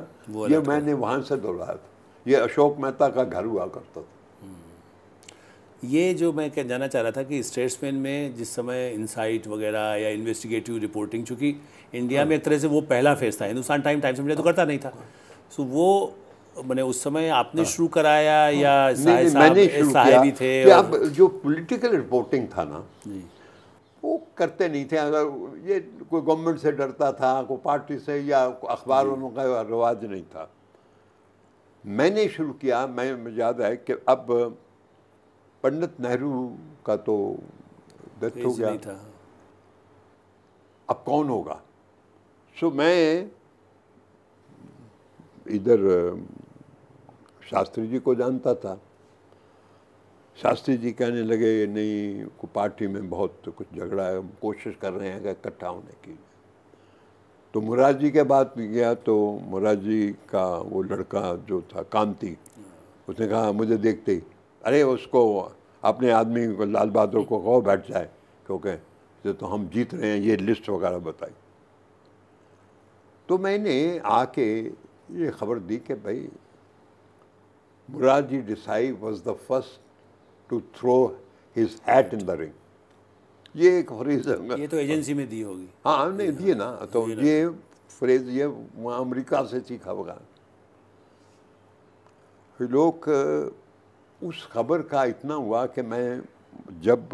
ये मैंने वहाँ से दौड़ाया था ये अशोक मेहता का घर हुआ करता था हम्म। ये जो मैं कह जाना चाह रहा था कि स्टेट्समैन में जिस समय इंसाइट वगैरह या इन्वेस्टिगेटिव रिपोर्टिंग चूँकि इंडिया हाँ। में एक तरह से वो पहला फेज था हिंदुस्तान टाइम टाइम से मिले तो करता नहीं था सो वो मैंने उस समय आपने हाँ। शुरू कराया हाँ। या साहे मैंने किया थे आप जो पॉलिटिकल रिपोर्टिंग था ना वो करते नहीं थे अगर ये कोई गवर्नमेंट से डरता था कोई पार्टी से या अखबारों का रिवाज नहीं था मैंने शुरू किया मैं याद है कि अब पंडित नेहरू का तो डेथ हो गया था अब कौन होगा सो मैं इधर शास्त्री जी को जानता था शास्त्री जी कहने लगे नहीं को पार्टी में बहुत कुछ झगड़ा है हम कोशिश कर रहे हैं कि इकट्ठा होने की तो मुराद जी के बाद गया तो मुराद जी का वो लड़का जो था कांति उसने कहा मुझे देखते ही अरे उसको अपने आदमी को लाल बहादुर को कहो बैठ जाए क्योंकि तो हम जीत रहे हैं ये लिस्ट वगैरह बताई तो मैंने आके ये खबर दी कि भाई Morarji Desai was the first to throw his hat in the ring ये एक फ्रेज ये तो एजेंसी में दी होगी हाँ हमने दिए ना तो ये फ्रेज ये वहाँ अमेरिका से सीखा होगा लोग उस खबर का इतना हुआ कि मैं जब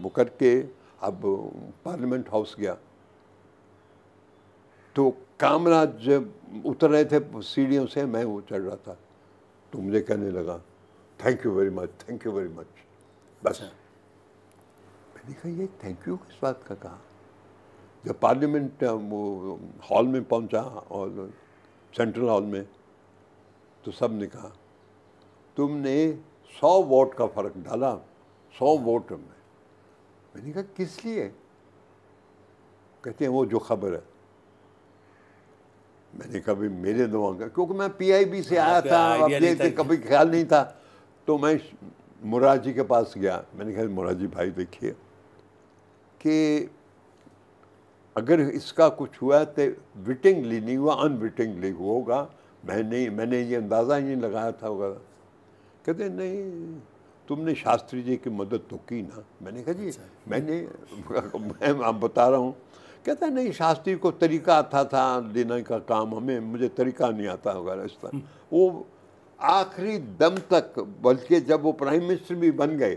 वो करके अब पार्लियामेंट हाउस गया तो कामराज जब उतर रहे थे सीढ़ियों से मैं वो चढ़ रहा था तो मुझे कहने लगा thank you very much thank you very much बस अच्छा। मैंने कहा ये थैंक यू किस बात का कहा जब पार्लियामेंट वो हॉल में पहुंचा और सेंट्रल हॉल में तो सब ने कहा तुमने सौ वोट का फ़र्क डाला सौ वोट में मैंने कहा किस लिए कहते हैं वो जो खबर है मैंने कभी मेरे दो का क्योंकि मैं पीआईबी से हाँ, आया तो था अब कभी ख्याल नहीं था तो मैं जी के पास गया मैंने कहा जी भाई देखिए कि अगर इसका कुछ हुआ तो विटिंगली नहीं हुआ अनविटिंगली होगा मैं नहीं मैंने ये अंदाज़ा ही नहीं लगाया था होगा कहते नहीं तुमने शास्त्री जी की मदद तो की ना मैंने कहा जी अच्छा। मैंने [LAUGHS] मैं आप बता रहा हूँ कहता नहीं शास्त्री को तरीका आता था देने का काम हमें मुझे तरीका नहीं आता होगा इस हम्म। वो आखिरी दम तक बल्कि जब वो प्राइम मिनिस्टर भी बन गए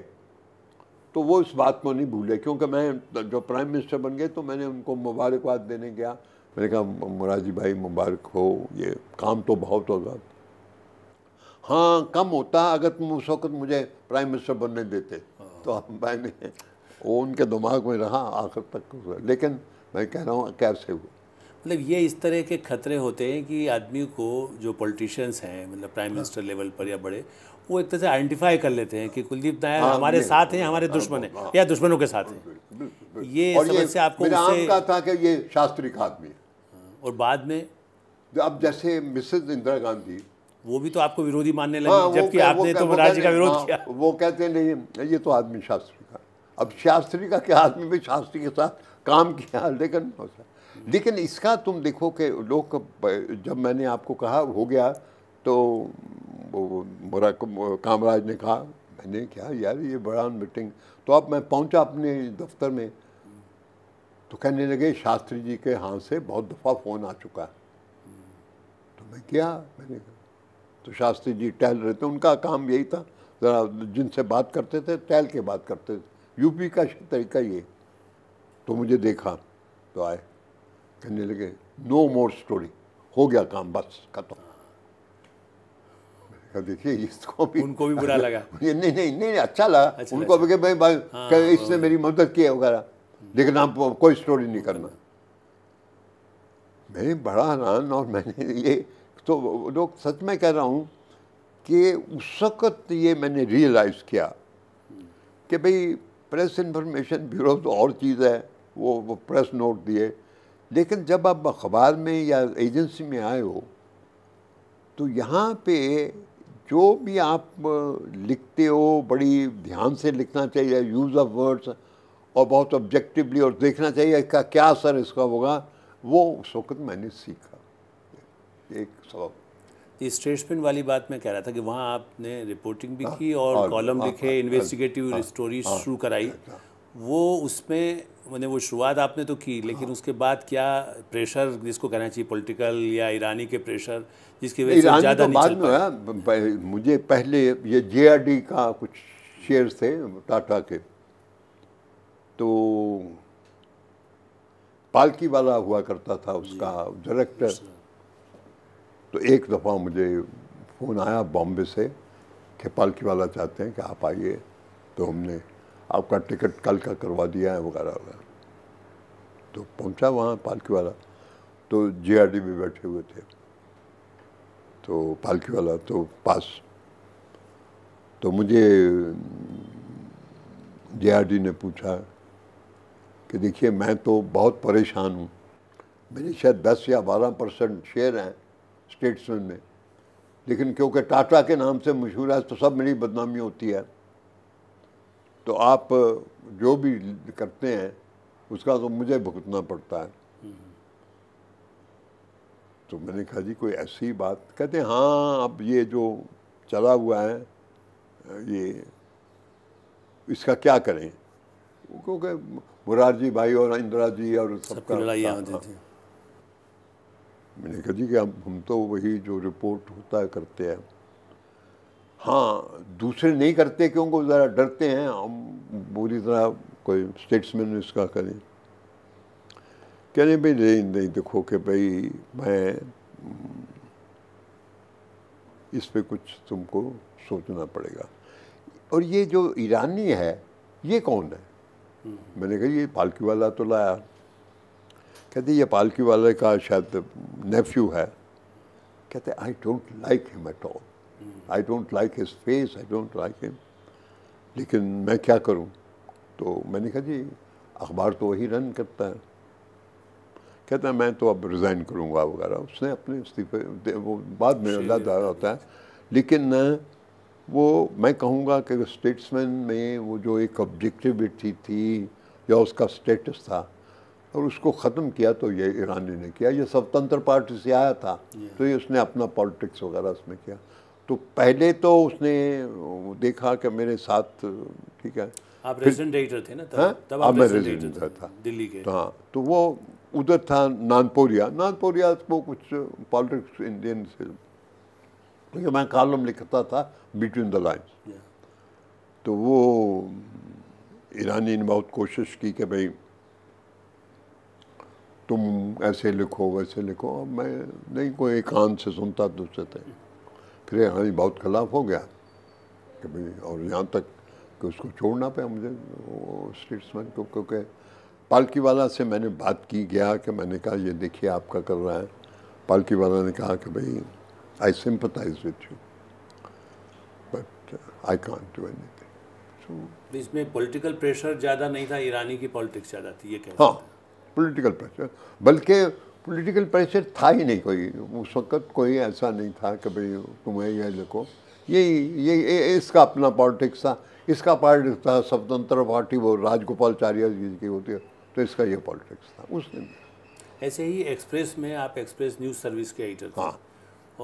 तो वो इस बात को नहीं भूले क्योंकि मैं जो प्राइम मिनिस्टर बन गए तो मैंने उनको मुबारकबाद देने गया मैंने कहा मुराजी भाई मुबारक हो ये काम तो बहुत होगा हाँ कम होता अगर तुम उस वक्त मुझे प्राइम मिनिस्टर बनने देते हाँ। तो मैंने वो उनके दिमाग में रहा आखिर तक लेकिन मैं कह रहा हूँ कैसे हुए मतलब ये इस तरह के खतरे होते हैं कि आदमी को जो पॉलिटिशियंस हैं मतलब प्राइम हाँ। मिनिस्टर लेवल पर या बड़े वो एक तरह से आइडेंटिफाई कर लेते हैं कि कुलदीप नायर हाँ, हमारे साथ हैं हमारे दुश्मन हैं हाँ, या दुश्मनों के साथ हैं ये से आपको था कि ये शास्त्री का आदमी और बाद में तो अब जैसे मिसेज इंदिरा गांधी वो भी तो आपको विरोधी मानने लगे जबकि आपने तो राज्य का विरोध किया वो कहते हैं नहीं ये तो आदमी शास्त्री का अब शास्त्री का क्या आदमी भी शास्त्री के साथ काम किया लेकिन लेकिन इसका तुम देखो कि लोग जब मैंने आपको कहा हो गया तो मेरा कामराज ने कहा मैंने क्या यार ये बड़ा मीटिंग तो अब मैं पहुंचा अपने दफ्तर में तो कहने लगे शास्त्री जी के हाथ से बहुत दफ़ा फ़ोन आ चुका तो मैं क्या मैंने तो शास्त्री जी टहल रहे थे उनका काम यही था ज़रा जिनसे बात करते थे टहल के बात करते थे यूपी का तरीका ये तो मुझे देखा तो आए कहने लगे नो मोर स्टोरी हो गया काम बस खत्म देखिए इसको भी [LAUGHS] उनको भी बुरा [LAUGHS] लगा नहीं नहीं नहीं नहीं अच्छा लगा अच्छा उनको अच्छा। भी भाई हाँ, हाँ इसने हाँ। मेरी मदद की है वगैरह लेकिन आप कोई स्टोरी नहीं करना मैं बड़ा हैरान और मैंने ये तो लोग सच में कह रहा हूँ कि उस वक्त ये मैंने रियलाइज़ किया कि भाई प्रेस इन्फॉर्मेशन ब्यूरो तो और चीज़ है वो, वो प्रेस नोट दिए लेकिन जब आप अखबार में या एजेंसी में आए हो तो यहाँ पे जो भी आप लिखते हो बड़ी ध्यान से लिखना चाहिए यूज़ ऑफ वर्ड्स और बहुत ऑब्जेक्टिवली और देखना चाहिए इसका क्या असर इसका होगा वो उस वक्त मैंने सीखा एक सबक स्टेट्समैन वाली बात मैं कह रहा था कि वहाँ आपने रिपोर्टिंग भी हाँ, की और, और हाँ, कॉलम हाँ, लिखे इन्वेस्टिगेटिव स्टोरी शुरू कराई वो उसमें मैंने वो शुरुआत आपने तो की लेकिन हाँ। उसके बाद क्या प्रेशर जिसको कहना चाहिए पॉलिटिकल या ईरानी के प्रेशर जिसकी वजह से ज़्यादा तो बाद में मुझे पहले ये जे का कुछ शेयर थे टाटा के तो पालकी वाला हुआ करता था उसका डायरेक्टर अच्छा। तो एक दफ़ा मुझे फ़ोन आया बॉम्बे से कि पालकी वाला चाहते हैं कि आप आइए तो हमने आपका टिकट कल का करवा दिया है वगैरह वगैरह तो पहुंचा वहाँ पालकी वाला तो जीआरडी में बैठे हुए थे तो पालकी वाला तो पास तो मुझे जीआरडी ने पूछा कि देखिए मैं तो बहुत परेशान हूँ मेरे शायद दस या बारह परसेंट शेयर हैं स्टेट्समैन में लेकिन क्योंकि टाटा के नाम से मशहूर है तो सब मेरी बदनामी होती है तो आप जो भी करते हैं उसका तो मुझे भुगतना पड़ता है तो मैंने कहा जी कोई ऐसी बात कहते हाँ अब ये जो चला हुआ है ये इसका क्या करें क्योंकि मुरारजी भाई और इंदिरा जी और सबका मैंने कहा जी कि हम हम तो वही जो रिपोर्ट होता है करते हैं हाँ दूसरे नहीं करते क्योंकि ज़रा डरते हैं हम बुरी तरह कोई स्टेट्समैन इसका करें कह रहे भाई नहीं नहीं देखो कि भाई मैं हम्म, इस पे कुछ तुमको सोचना पड़ेगा और ये जो ईरानी है ये कौन है हम्म। मैंने कहा ये पालकी वाला तो लाया कहते ये पालकी वाले का शायद नेफ्यू है कहते I don't like him at all I don't like his face I don't like him लेकिन मैं क्या करूं तो मैंने कहा जी अखबार तो वही रन करता है कहता है मैं तो अब रिज़ाइन करूंगा वगैरह उसने अपने इस्तीफे वो बाद में अल्लाह दारा होता है लेकिन वो मैं कहूँगा कि स्टेट्समैन में वो जो एक ऑब्जेक्टिविटी थी या उसका स्टेटस था और उसको ख़त्म किया तो ये ईरानी ने किया ये स्वतंत्र पार्टी से आया था तो ये उसने अपना पॉलिटिक्स वगैरह उसमें किया तो पहले तो उसने देखा कि मेरे साथ ठीक है आप रेजिडेंट थे ना तब, हाँ? तब हाँ, मैं था, था दिल्ली के हाँ तो वो उधर था नानपोरिया नानपोरिया वो तो कुछ पॉलिटिक्स इंडियन से क्योंकि मैं कॉलम लिखता था बिटवीन द लाइन्स तो वो ईरानी ने बहुत कोशिश की कि भाई तुम ऐसे लिखो वैसे लिखो अब मैं नहीं कोई एक कान से सुनता दूसरे थे फिर हमारी बहुत खिलाफ हो गया कि भाई और यहाँ तक कि उसको छोड़ना पे मुझे स्टेट्समैन को क्योंकि पालकी वाला से मैंने बात की गया कि मैंने कहा ये देखिए आपका कर रहा है पालकी वाला ने कहा कि भाई I sympathise with you but I can't do any इसमें पॉलिटिकल प्रेशर ज़्यादा नहीं था ईरानी की पॉलिटिक्स ज़्यादा थी ये कहते हाँ पॉलिटिकल प्रेशर बल्कि पॉलिटिकल प्रेशर था ही नहीं कोई उस वक्त कोई ऐसा नहीं था कि भाई तुम्हें यह लिखो यही ये इसका अपना पॉलिटिक्स था इसका पार्टी था स्वतंत्र पार्टी वो राजगोपालचार्य जी की होती है तो इसका ये पॉलिटिक्स था उस दिन ऐसे ही एक्सप्रेस में आप एक्सप्रेस न्यूज़ सर्विस के एडिटर हाँ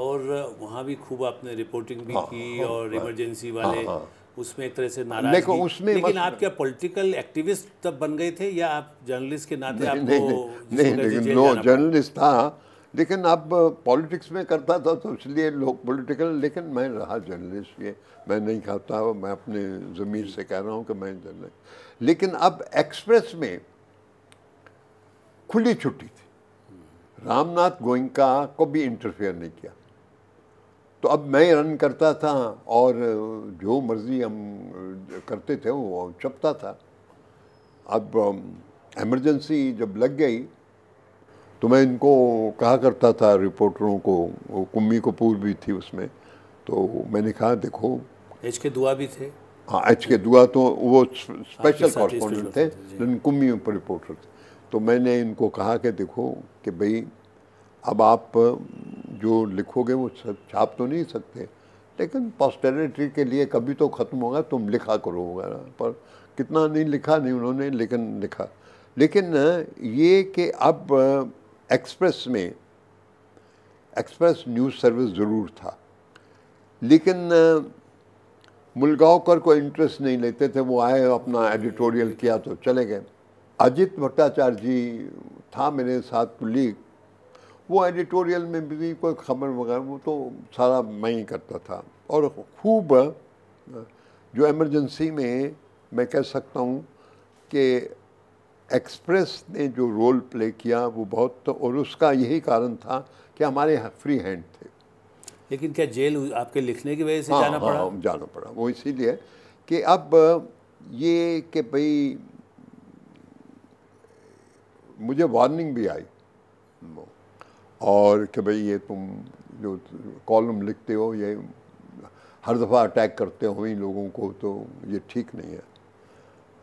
और वहाँ भी खूब आपने रिपोर्टिंग भी हाँ, की हाँ, और हाँ। इमरजेंसी वाले हाँ, हाँ, उसमें एक तरह से नाराज देखो उसमें लेकिन आप क्या पॉलिटिकल एक्टिविस्ट तब बन गए थे या आप जर्नलिस्ट के नाते नहीं, आपको नहीं लेकिन नो जर्नलिस्ट था लेकिन अब पॉलिटिक्स में करता था तो इसलिए लोग पॉलिटिकल लेकिन मैं रहा जर्नलिस्ट ये मैं नहीं खाता मैं अपने ज़मीर से कह रहा हूँ कि मैं जर्नलिस्ट लेकिन अब एक्सप्रेस में खुली छुट्टी थी रामनाथ गोइंका को भी इंटरफेयर नहीं किया तो अब मैं रन करता था और जो मर्ज़ी हम करते थे वो चपता था अब एमरजेंसी जब लग गई तो मैं इनको कहा करता था रिपोर्टरों को वो कुम्मी कपूर भी थी उसमें तो मैंने कहा देखो एच के दुआ भी थे हाँ एच के दुआ तो वो स्पेशल कॉरस्पॉन्डेंट थे लेकिन कुम्मी पर रिपोर्टर थे तो मैंने इनको कहा कि देखो कि भाई अब आप जो लिखोगे वो छाप तो नहीं सकते लेकिन पॉस्टेरिटी के लिए कभी तो ख़त्म होगा तुम लिखा करो वगैरह पर कितना नहीं लिखा नहीं उन्होंने लेकिन लिखा लेकिन ये कि अब एक्सप्रेस में एक्सप्रेस न्यूज़ सर्विस ज़रूर था लेकिन मुलगावकर को इंटरेस्ट नहीं लेते थे वो आए अपना एडिटोरियल किया तो चले गए अजित भट्टाचार्य जी था मेरे साथ कुलीग वो एडिटोरियल में भी कोई खबर वगैरह वो तो सारा मैं ही करता था और खूब जो एमरजेंसी में मैं कह सकता हूँ कि एक्सप्रेस ने जो रोल प्ले किया वो बहुत तो, और उसका यही कारण था कि हमारे यहाँ फ्री हैंड थे लेकिन क्या जेल आपके लिखने की वजह से हाँ, जाना हाँ, पड़ा हाँ, जाना पड़ा वो इसीलिए कि अब ये कि भाई मुझे वार्निंग भी आई और कि भाई ये तुम जो कॉलम लिखते हो ये हर दफ़ा अटैक करते हो इन लोगों को तो ये ठीक नहीं है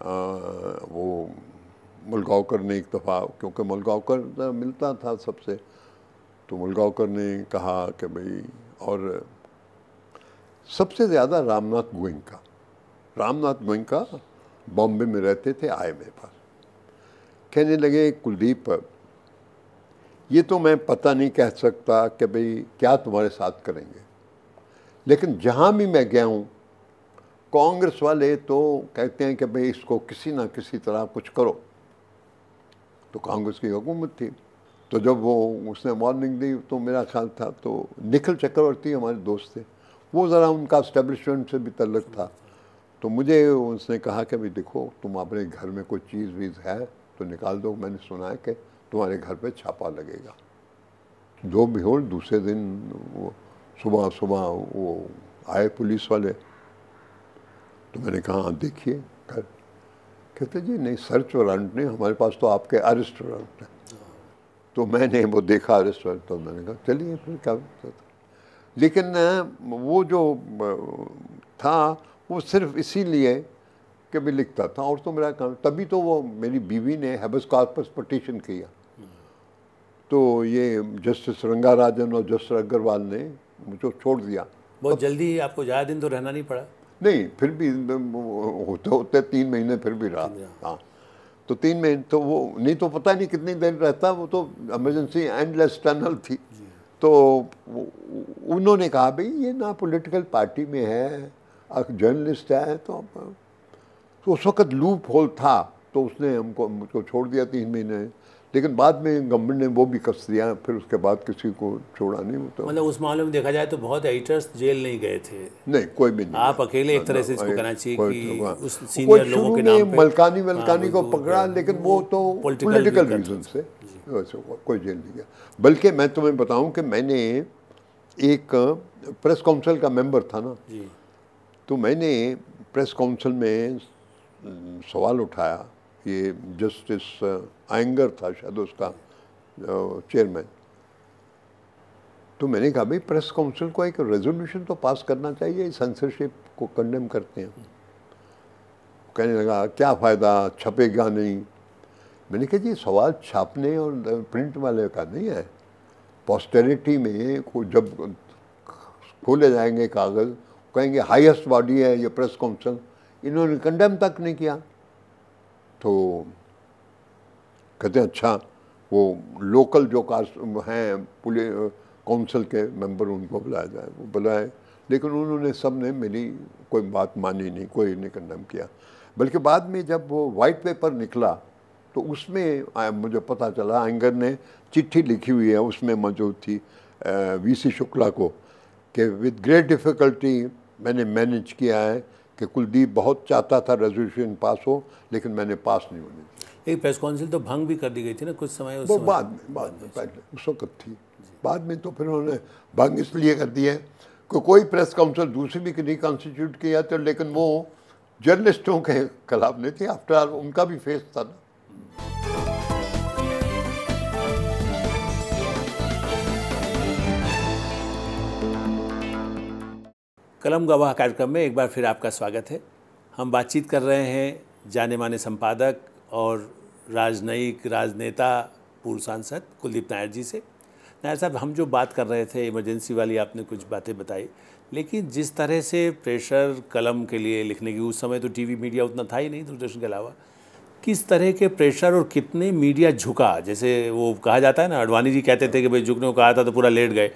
आ, वो मुलगावकर ने एक दफ़ा क्योंकि मुलगावकर मिलता था सबसे तो मुलगावकर ने कहा कि भाई और सबसे ज़्यादा रामनाथ गोइंका रामनाथ गोइंका बॉम्बे में रहते थे आए मेरे पास कहने लगे कुलदीप ये तो मैं पता नहीं कह सकता कि भाई क्या तुम्हारे साथ करेंगे लेकिन जहाँ भी मैं गया हूँ कांग्रेस वाले तो कहते हैं कि भाई इसको किसी ना किसी तरह कुछ करो तो कांग्रेस की हुकूमत थी तो जब वो उसने वार्निंग दी तो मेरा ख्याल था तो निखिल चक्रवर्ती हमारे दोस्त थे वो ज़रा उनका इस्टेब्लिशमेंट से भी तल्लक था तो मुझे उसने कहा कि भाई देखो तुम अपने घर में कोई चीज़ वीज़ है तो निकाल दो मैंने सुना है कि तुम्हारे घर पे छापा लगेगा जो भी हो दूसरे दिन वो सुबह सुबह वो आए पुलिस वाले तो मैंने कहा हाँ, देखिए घर कहते जी नहीं सर्च वारंट नहीं हमारे पास तो आपके अरेस्ट वारंट है तो मैंने वो देखा अरेस्ट वारंट तो मैंने कहा चलिए फिर क्या लेकिन वो जो था वो सिर्फ इसीलिए कि मैं लिखता था और तो मेरा काम तभी तो वो मेरी बीवी ने हैबस कॉर्पस पटिशन किया तो ये जस्टिस रंगाराजन और जस्टिस अग्रवाल ने मुझे छोड़ दिया बहुत जल्दी आपको ज़्यादा दिन तो रहना नहीं पड़ा नहीं फिर भी होते होते तीन महीने फिर भी रहा हाँ तो तीन महीने तो वो नहीं तो पता नहीं कितनी देर रहता वो तो एमरजेंसी एंडलेस टनल थी तो उन्होंने कहा भाई ये ना पॉलिटिकल पार्टी में है जर्नलिस्ट है तो, तो उस वक्त लूप होल था तो उसने हमको मुझको छोड़ दिया तीन महीने लेकिन बाद में गवर्नमेंट ने वो भी कस दिया फिर उसके बाद किसी को छोड़ा नहीं होता तो- मतलब उस मामले में देखा जाए तो बहुत एडिटर्स जेल नहीं गए थे नहीं कोई भी नहीं आप अकेले एक तरह से इसको करना चाहिए कि हाँ। उस सीनियर लोगों के नाम पे मलकानी हाँ, मलकानी को पकड़ा लेकिन वो तो पोलिटिकल [LAUGHS] रीजन से कोई जेल नहीं गया बल्कि मैं तुम्हें बताऊँ कि मैंने एक प्रेस काउंसिल का मेंबर था ना तो मैंने प्रेस काउंसिल में सवाल उठाया ये जस्टिस आयंगर uh, था शायद उसका चेयरमैन uh, तो मैंने कहा भाई प्रेस काउंसिल को एक रेजोल्यूशन तो पास करना चाहिए सेंसरशिप को कंडेम करते हैं कहने लगा क्या फ़ायदा छपेगा नहीं मैंने कहा जी सवाल छापने और प्रिंट uh, वाले का नहीं है पॉस्टेरिटी में को जब खोले जाएंगे कागज़ कहेंगे हाईएस्ट बॉडी है ये प्रेस काउंसिल इन्होंने कंडेम तक नहीं किया तो कहते हैं अच्छा वो लोकल जो कास्ट हैं पुलिस काउंसिल के मेंबर उनको बुलाया जाए वो बुलाए लेकिन उन्होंने सब ने मेरी कोई बात मानी नहीं कोई नहीं कंडम किया बल्कि बाद में जब वो वाइट पेपर निकला तो उसमें मुझे पता चला एंगर ने चिट्ठी लिखी हुई है उसमें मौजूद थी वीसी शुक्ला को कि विद ग्रेट डिफ़िकल्टी मैंने मैनेज किया है कि कुलदीप बहुत चाहता था रेजोल्यूशन पास हो लेकिन मैंने पास नहीं होने एक प्रेस काउंसिल तो भंग भी कर दी गई थी ना कुछ समय उस वो समय बाद में बाद में पहले उस वक्त थी बाद में तो फिर उन्होंने भंग इसलिए कर दिया कि कोई प्रेस काउंसिल दूसरी भी रिकॉन्स्टिट्यूट किया था तो, लेकिन वो जर्नलिस्टों के खिलाफ नहीं थे आफ्टर उनका भी फेस था ना कलम गवाह कार्यक्रम में एक बार फिर आपका स्वागत है हम बातचीत कर रहे हैं जाने माने संपादक और राजनयिक राजनेता पूर्व सांसद कुलदीप नायर जी से नायर साहब हम जो बात कर रहे थे इमरजेंसी वाली आपने कुछ बातें बताई लेकिन जिस तरह से प्रेशर कलम के लिए लिखने की उस समय तो टीवी मीडिया उतना था ही नहीं दूरदर्शन के अलावा किस तरह के प्रेशर और कितने मीडिया झुका जैसे वो कहा जाता है ना अडवाणी जी कहते थे कि भाई झुकने को कहा था तो पूरा लेट गए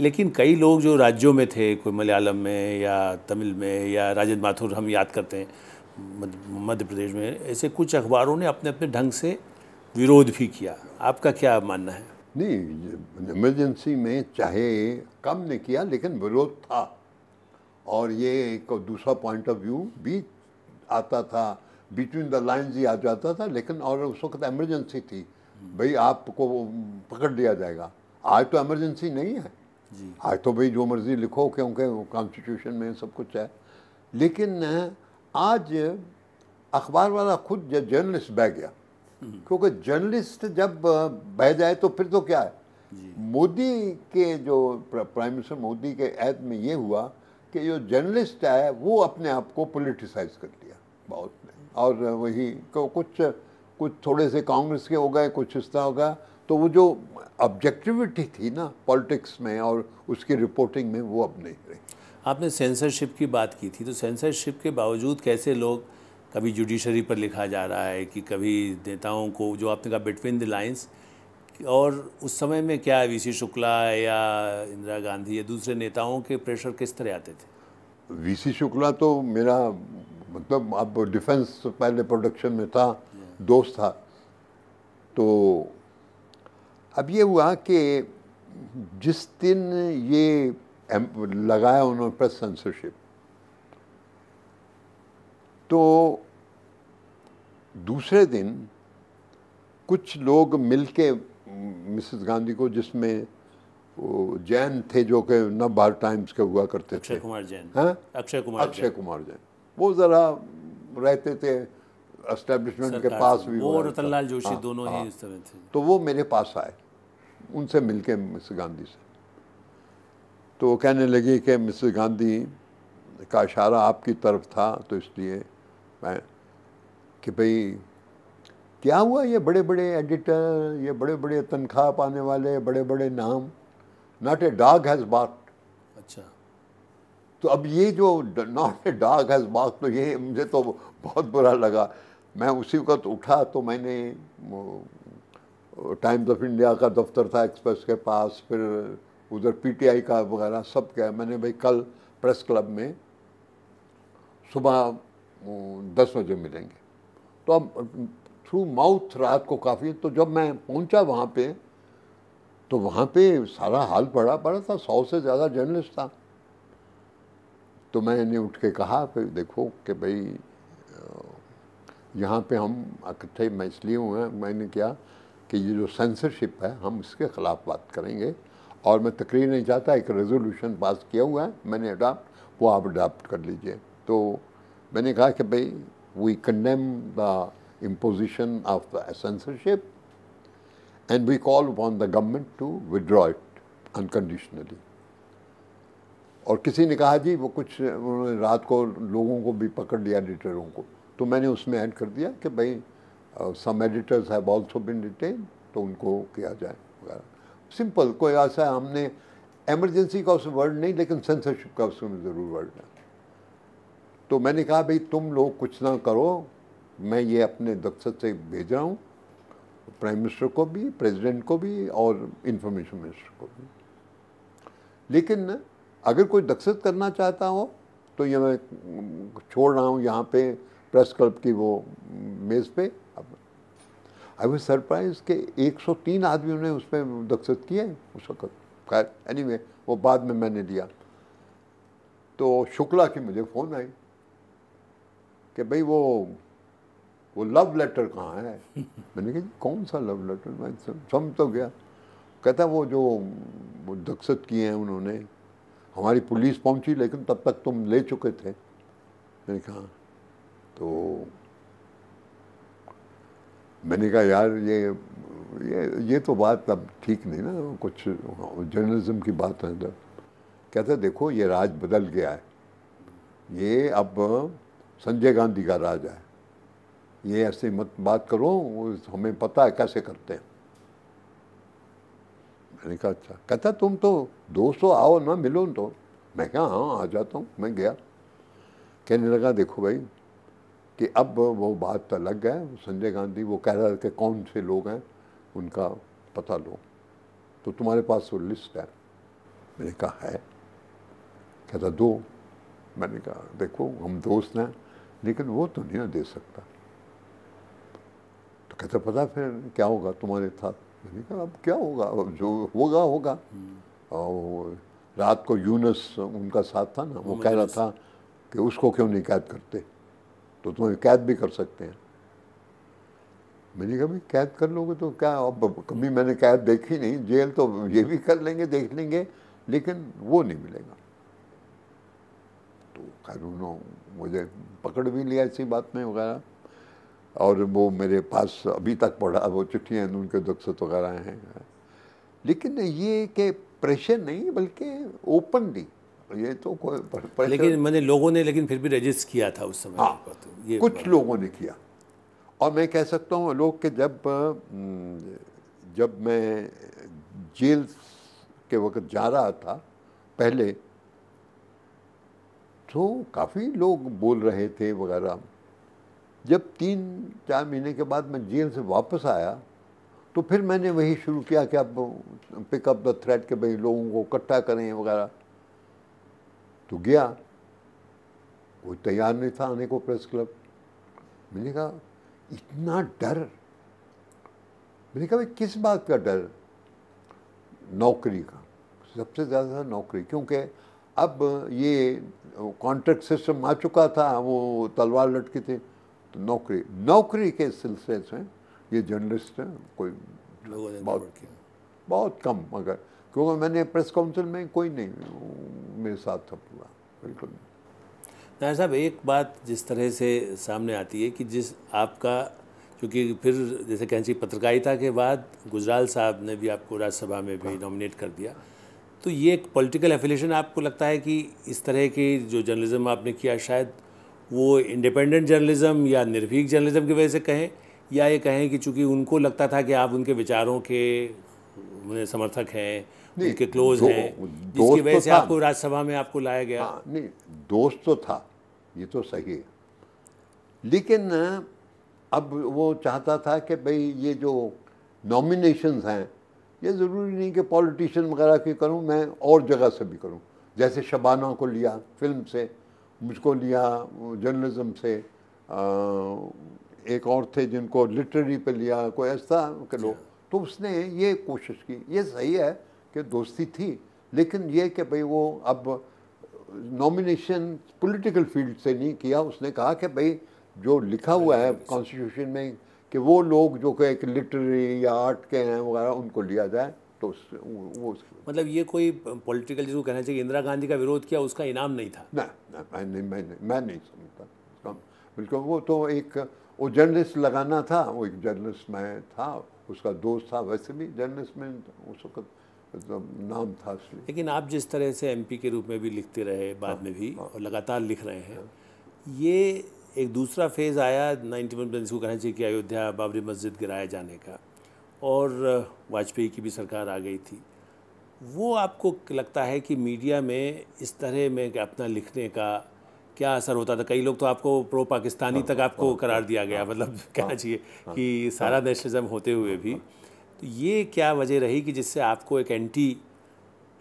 लेकिन कई लोग जो राज्यों में थे कोई मलयालम में या तमिल में या राजेंद्र माथुर हम याद करते हैं मध्य प्रदेश में ऐसे कुछ अखबारों ने अपने अपने ढंग से विरोध भी किया आपका क्या मानना है नहीं इमरजेंसी में चाहे कम ने किया लेकिन विरोध था और ये एक दूसरा पॉइंट ऑफ व्यू भी आता था बिटवीन द लाइन्स ही आ जाता था लेकिन और उस वक्त एमरजेंसी थी भाई आपको पकड़ लिया जाएगा आज तो एमरजेंसी नहीं है आज तो भाई जो मर्ज़ी लिखो क्योंकि कॉन्स्टिट्यूशन में सब कुछ है लेकिन आज अखबार वाला खुद जर्नलिस्ट बह गया हम्म। क्योंकि जर्नलिस्ट जब बह जाए तो फिर तो क्या है मोदी के जो प्राइम मिनिस्टर मोदी के ऐद में ये हुआ कि जो जर्नलिस्ट है वो अपने आप को पोलिटिसाइज कर लिया बहुत ने और वही तो कुछ कुछ थोड़े से कांग्रेस के हो गए कुछ इस तरह हो गया तो वो जो ऑब्जेक्टिविटी थी ना पॉलिटिक्स में और उसकी रिपोर्टिंग में वो अब नहीं रही आपने सेंसरशिप की बात की थी तो सेंसरशिप के बावजूद कैसे लोग कभी जुडिशरी पर लिखा जा रहा है कि कभी नेताओं को जो आपने कहा बिटवीन द लाइन्स और उस समय में क्या वीसी शुक्ला या इंदिरा गांधी या दूसरे नेताओं के प्रेशर किस तरह आते थे वीसी शुक्ला तो मेरा मतलब अब डिफेंस पहले प्रोडक्शन में था दोस्त था तो अब ये हुआ कि जिस दिन ये लगाया उन्होंने प्रेस सेंसरशिप तो दूसरे दिन कुछ लोग मिलके मिसेस गांधी को जिसमें जैन थे जो कि नव टाइम्स के हुआ करते अक्षय थे कुमार जैन हाँ? अक्षय कुमार अक्षय कुमार जैन वो ज़रा रहते थे एस्टेब्लिशमेंट के पास भी वो तो रतनलाल जोशी हाँ, दोनों हाँ, ही इस तरह थे तो वो मेरे पास आए उनसे मिलके मिस गांधी से तो वो कहने लगी कि मिस गांधी का इशारा आपकी तरफ था तो इसलिए मैं कि भाई क्या हुआ ये बड़े बड़े एडिटर ये बड़े बड़े तनख्वाह पाने वाले बड़े बड़े नाम नॉट ए डॉग हैज़ बाट अच्छा तो अब ये जो not a dog has bark तो ये मुझे तो बहुत बुरा लगा मैं उसी वक्त उठा तो मैंने टाइम्स ऑफ इंडिया का दफ्तर था एक्सप्रेस के पास फिर उधर पीटीआई का वगैरह सब क्या मैंने भाई कल प्रेस क्लब में सुबह दस बजे मिलेंगे तो अब थ्रू माउथ रात को काफ़ी तो जब मैं पहुंचा वहाँ पे तो वहाँ पे सारा हाल पड़ा पड़ा था सौ से ज़्यादा जर्नलिस्ट था तो मैंने उठ के कहा फिर देखो कि भाई यहाँ पे हम इकट्ठे मैं इसलिए हुए हैं मैंने क्या कि ये जो सेंसरशिप है हम इसके ख़िलाफ़ बात करेंगे और मैं तकरीर नहीं चाहता एक रेजोल्यूशन पास किया हुआ है मैंने अडाप्ट वो आप अडाप्ट कर लीजिए तो मैंने कहा कि भाई we condemn the imposition of the censorship and we call the government to to it unconditionally और किसी ने कहा जी वो कुछ उन्होंने रात को लोगों को भी पकड़ लिया एडिटरों को तो मैंने उसमें ऐड कर दिया कि भाई some editors have also been written तो उनको किया जाए वगैरह सिंपल कोई ऐसा हमने एमरजेंसी का उसमें वर्ड नहीं लेकिन सेंसरशिप का उसमें ज़रूर वर्ड है तो मैंने कहा भाई तुम लोग कुछ ना करो मैं ये अपने दफ्तर से भेज रहा हूँ प्राइम मिनिस्टर को भी प्रेसिडेंट को भी और इन्फॉर्मेशन मिनिस्टर को भी लेकिन अगर कोई दक्षत करना चाहता हो तो ये मैं छोड़ रहा हूँ यहाँ पे प्रेस क्लब की वो मेज़ पे आई वॉज सरप्राइज के 103 आदमियों ने उसमें दस्तखत किए उस वक्त खैर एनी वे वो बाद में मैंने लिया तो शुक्ला की मुझे फ़ोन आई कि भाई वो वो लव लेटर कहाँ है [LAUGHS] मैंने कहा कौन सा लव लेटर मैं समझ तो गया कहता वो जो वो दस्तखत किए हैं उन्होंने हमारी पुलिस पहुंची लेकिन तब तक तुम ले चुके थे मैंने कहा हाँ। तो मैंने कहा यार ये ये ये तो बात अब ठीक नहीं ना कुछ जर्नलिज्म की बात है अंदर कहते देखो ये राज बदल गया है ये अब संजय गांधी का राज है ये ऐसे मत बात करो हमें पता है कैसे करते हैं मैंने कहा अच्छा कहता तुम तो दोस्तों आओ ना मिलो तो मैं कहा हाँ आ जाता हूँ मैं गया कहने लगा देखो भाई कि अब वो बात तो अलग है संजय गांधी वो कह रहा कि कौन से लोग हैं उनका पता लो तो तुम्हारे पास वो लिस्ट है मैंने कहा है कहता दो मैंने कहा देखो हम दोस्त हैं लेकिन वो तो नहीं दे सकता तो कहता पता फिर क्या होगा तुम्हारे साथ मैंने कहा अब क्या होगा अब जो होगा होगा और रात को यूनस उनका साथ था ना वो कह रहा था कि उसको क्यों नहीं कैद करते तो तुम्हें कैद भी कर सकते हैं मैंने कहा भाई कैद कर लोगे तो क्या अब कभी मैंने कैद देखी नहीं जेल तो ये भी कर लेंगे देख लेंगे लेकिन वो नहीं मिलेगा तो खैर उन्होंने मुझे पकड़ भी लिया इसी बात में वगैरह और वो मेरे पास अभी तक पढ़ा वो चिट्ठियाँ उनके दस्तखत वगैरह हैं लेकिन ये कि प्रेशर नहीं बल्कि ओपनली ये तो कोई लेकिन मैंने लोगों ने लेकिन फिर भी रजिस्ट किया था उस समय हाँ, तो ये कुछ लोगों ने किया और मैं कह सकता हूँ लोग के जब जब मैं जेल के वक्त जा रहा था पहले तो काफ़ी लोग बोल रहे थे वगैरह जब तीन चार महीने के बाद मैं जेल से वापस आया तो फिर मैंने वही शुरू किया कि अब पिकअप द थ्रेड के भाई लोगों को इकट्ठा करें वगैरह तो गया वो तैयार नहीं था आने को प्रेस क्लब मैंने कहा इतना डर मैंने कहा भाई किस बात का डर नौकरी का सबसे ज़्यादा था नौकरी क्योंकि अब ये कॉन्ट्रैक्ट सिस्टम आ चुका था वो तलवार लटकी थी तो नौकरी नौकरी के सिलसिले से ये जर्नलिस्ट हैं कोई बहुत बहुत कम मगर क्योंकि मैंने प्रेस काउंसिल में कोई नहीं मेरे साथ था पूरा बिल्कुल नहीं साहब एक बात जिस तरह से सामने आती है कि जिस आपका क्योंकि फिर जैसे कहें पत्रकारिता के बाद गुजराल साहब ने भी आपको राज्यसभा में भी नॉमिनेट हाँ। कर दिया तो ये एक पॉलिटिकल एफिलेशन आपको लगता है कि इस तरह के जो जर्नलिज़्म आपने किया शायद वो इंडिपेंडेंट जर्नलिज्म या निर्भीक जर्नलिज्म की वजह से कहें या ये कहें कि चूंकि उनको लगता था कि आप उनके विचारों के उन्हें समर्थक हैं उनके क्लोज हैं जिसकी तो वजह से आपको राज्यसभा में आपको लाया गया हाँ, नहीं दोस्त तो था ये तो सही है लेकिन अब वो चाहता था कि भाई ये जो नॉमिनेशन हैं ये ज़रूरी नहीं कि पॉलिटिशियन वगैरह की करूं मैं और जगह से भी करूं जैसे शबाना को लिया फिल्म से मुझको लिया जर्नलिज्म से आ, एक और थे जिनको लिटरेरी पे लिया कोई ऐसा लो अच्छा। तो उसने ये कोशिश की ये सही है कि दोस्ती थी लेकिन ये कि भाई वो अब नॉमिनेशन पॉलिटिकल फील्ड से नहीं किया उसने कहा कि भाई जो लिखा हुआ है कॉन्स्टिट्यूशन में कि वो लोग जो कि एक लिटरेरी या आर्ट के हैं वगैरह उनको लिया जाए तो उस, वो उस... मतलब ये कोई पॉलिटिकल जिसको कहना चाहिए इंदिरा गांधी का विरोध किया उसका इनाम नहीं था ना, ना मैं नहीं मैं नहीं मैं नहीं समझता बिल्कुल वो तो एक वो जर्नलिस्ट लगाना था वो एक जर्नलिस्ट मैं था उसका दोस्त था वैसे भी जर्नलिस्ट में उस वक्त तो नाम था इसलिए लेकिन आप जिस तरह से एमपी के रूप में भी लिखते रहे बाद में हाँ, भी हाँ। और लगातार लिख रहे हैं हाँ। ये एक दूसरा फेज़ आया नाइन्टी वन को कहना चाहिए कि अयोध्या बाबरी मस्जिद गिराए जाने का और वाजपेयी की भी सरकार आ गई थी वो आपको लगता है कि मीडिया में इस तरह में अपना लिखने का क्या असर होता था कई लोग तो आपको प्रो पाकिस्तानी तक आपको करार दिया गया मतलब कहना चाहिए कि सारा नेशनलिज्म होते हुए भी तो ये क्या वजह रही कि जिससे आपको एक एंटी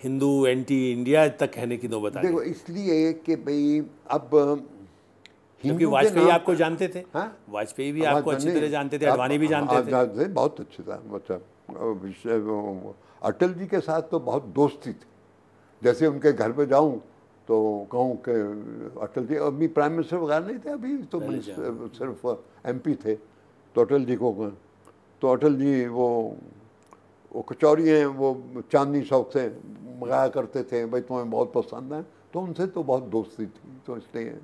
हिंदू एंटी इंडिया तक कहने की नौबत देखो इसलिए कि भाई अब क्योंकि वाजपेयी आपको जानते थे हाँ? वाजपेयी भी आपको अच्छी तरह जानते थे अडवाणी भी जानते थे बहुत अच्छे था मतलब अटल जी के साथ तो बहुत दोस्ती थी जैसे उनके घर पे जाऊं तो कहूँ कि अटल जी अभी प्राइम मिनिस्टर वगैरह नहीं थे अभी तो सिर्फ एमपी थे तो अटल जी को तो अटल जी वो वो कचौरी हैं वो चांदनी चौक से मंगाया करते थे भाई तुम्हें बहुत पसंद है तो उनसे तो बहुत दोस्ती थी तो इसलिए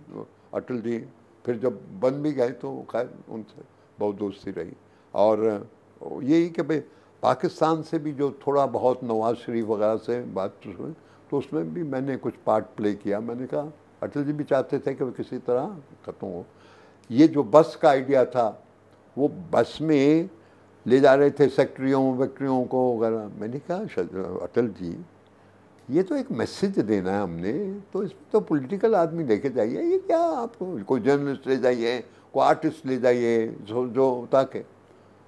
अटल जी फिर जब बन भी गए तो खैर उनसे बहुत दोस्ती रही और यही कि भाई पाकिस्तान से भी जो थोड़ा बहुत नवाज शरीफ वगैरह से बात हुई तो उसमें भी मैंने कुछ पार्ट प्ले किया मैंने कहा अटल जी भी चाहते थे कि वो किसी तरह ख़त्म हो ये जो बस का आइडिया था वो बस में ले जा रहे थे सेक्ट्रियों वैक्ट्रियों को वगैरह मैंने कहा अटल जी ये तो एक मैसेज देना है हमने तो इसमें तो पॉलिटिकल आदमी लेके जाइए ये क्या आप कोई जर्नलिस्ट ले जाइए कोई आर्टिस्ट ले जाइए जो जो ताकि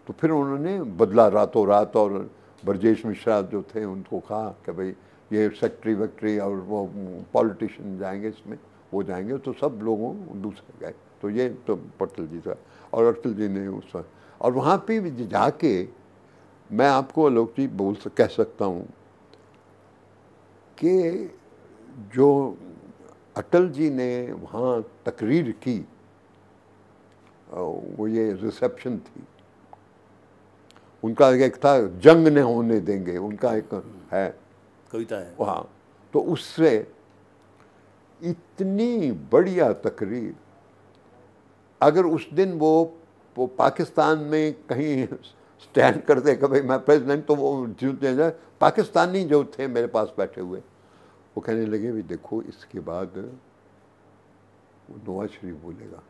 तो फिर उन्होंने बदला रातों रात और ब्रजेश मिश्रा जो थे उनको कहा कि भाई ये सेक्ट्री वैक्ट्री और वो पॉलिटिशियन जाएंगे इसमें वो जाएंगे तो सब लोगों दूसरे गए तो ये तो पटल जी था और अटल जी ने उस वक्त और वहाँ पे जाके मैं आपको आलोक जी बोल कह सकता हूँ कि जो अटल जी ने वहाँ तकरीर की वो ये रिसेप्शन थी उनका एक था जंग ने होने देंगे उनका एक हम्म। है कविता है वहाँ तो उससे इतनी बढ़िया तकरीर अगर उस दिन वो वो पाकिस्तान में कहीं स्टैंड करते कि भाई मैं प्रेसिडेंट तो वो जीते जाए पाकिस्तानी जो थे मेरे पास बैठे हुए वो कहने लगे भी देखो इसके बाद नवाज शरीफ बोलेगा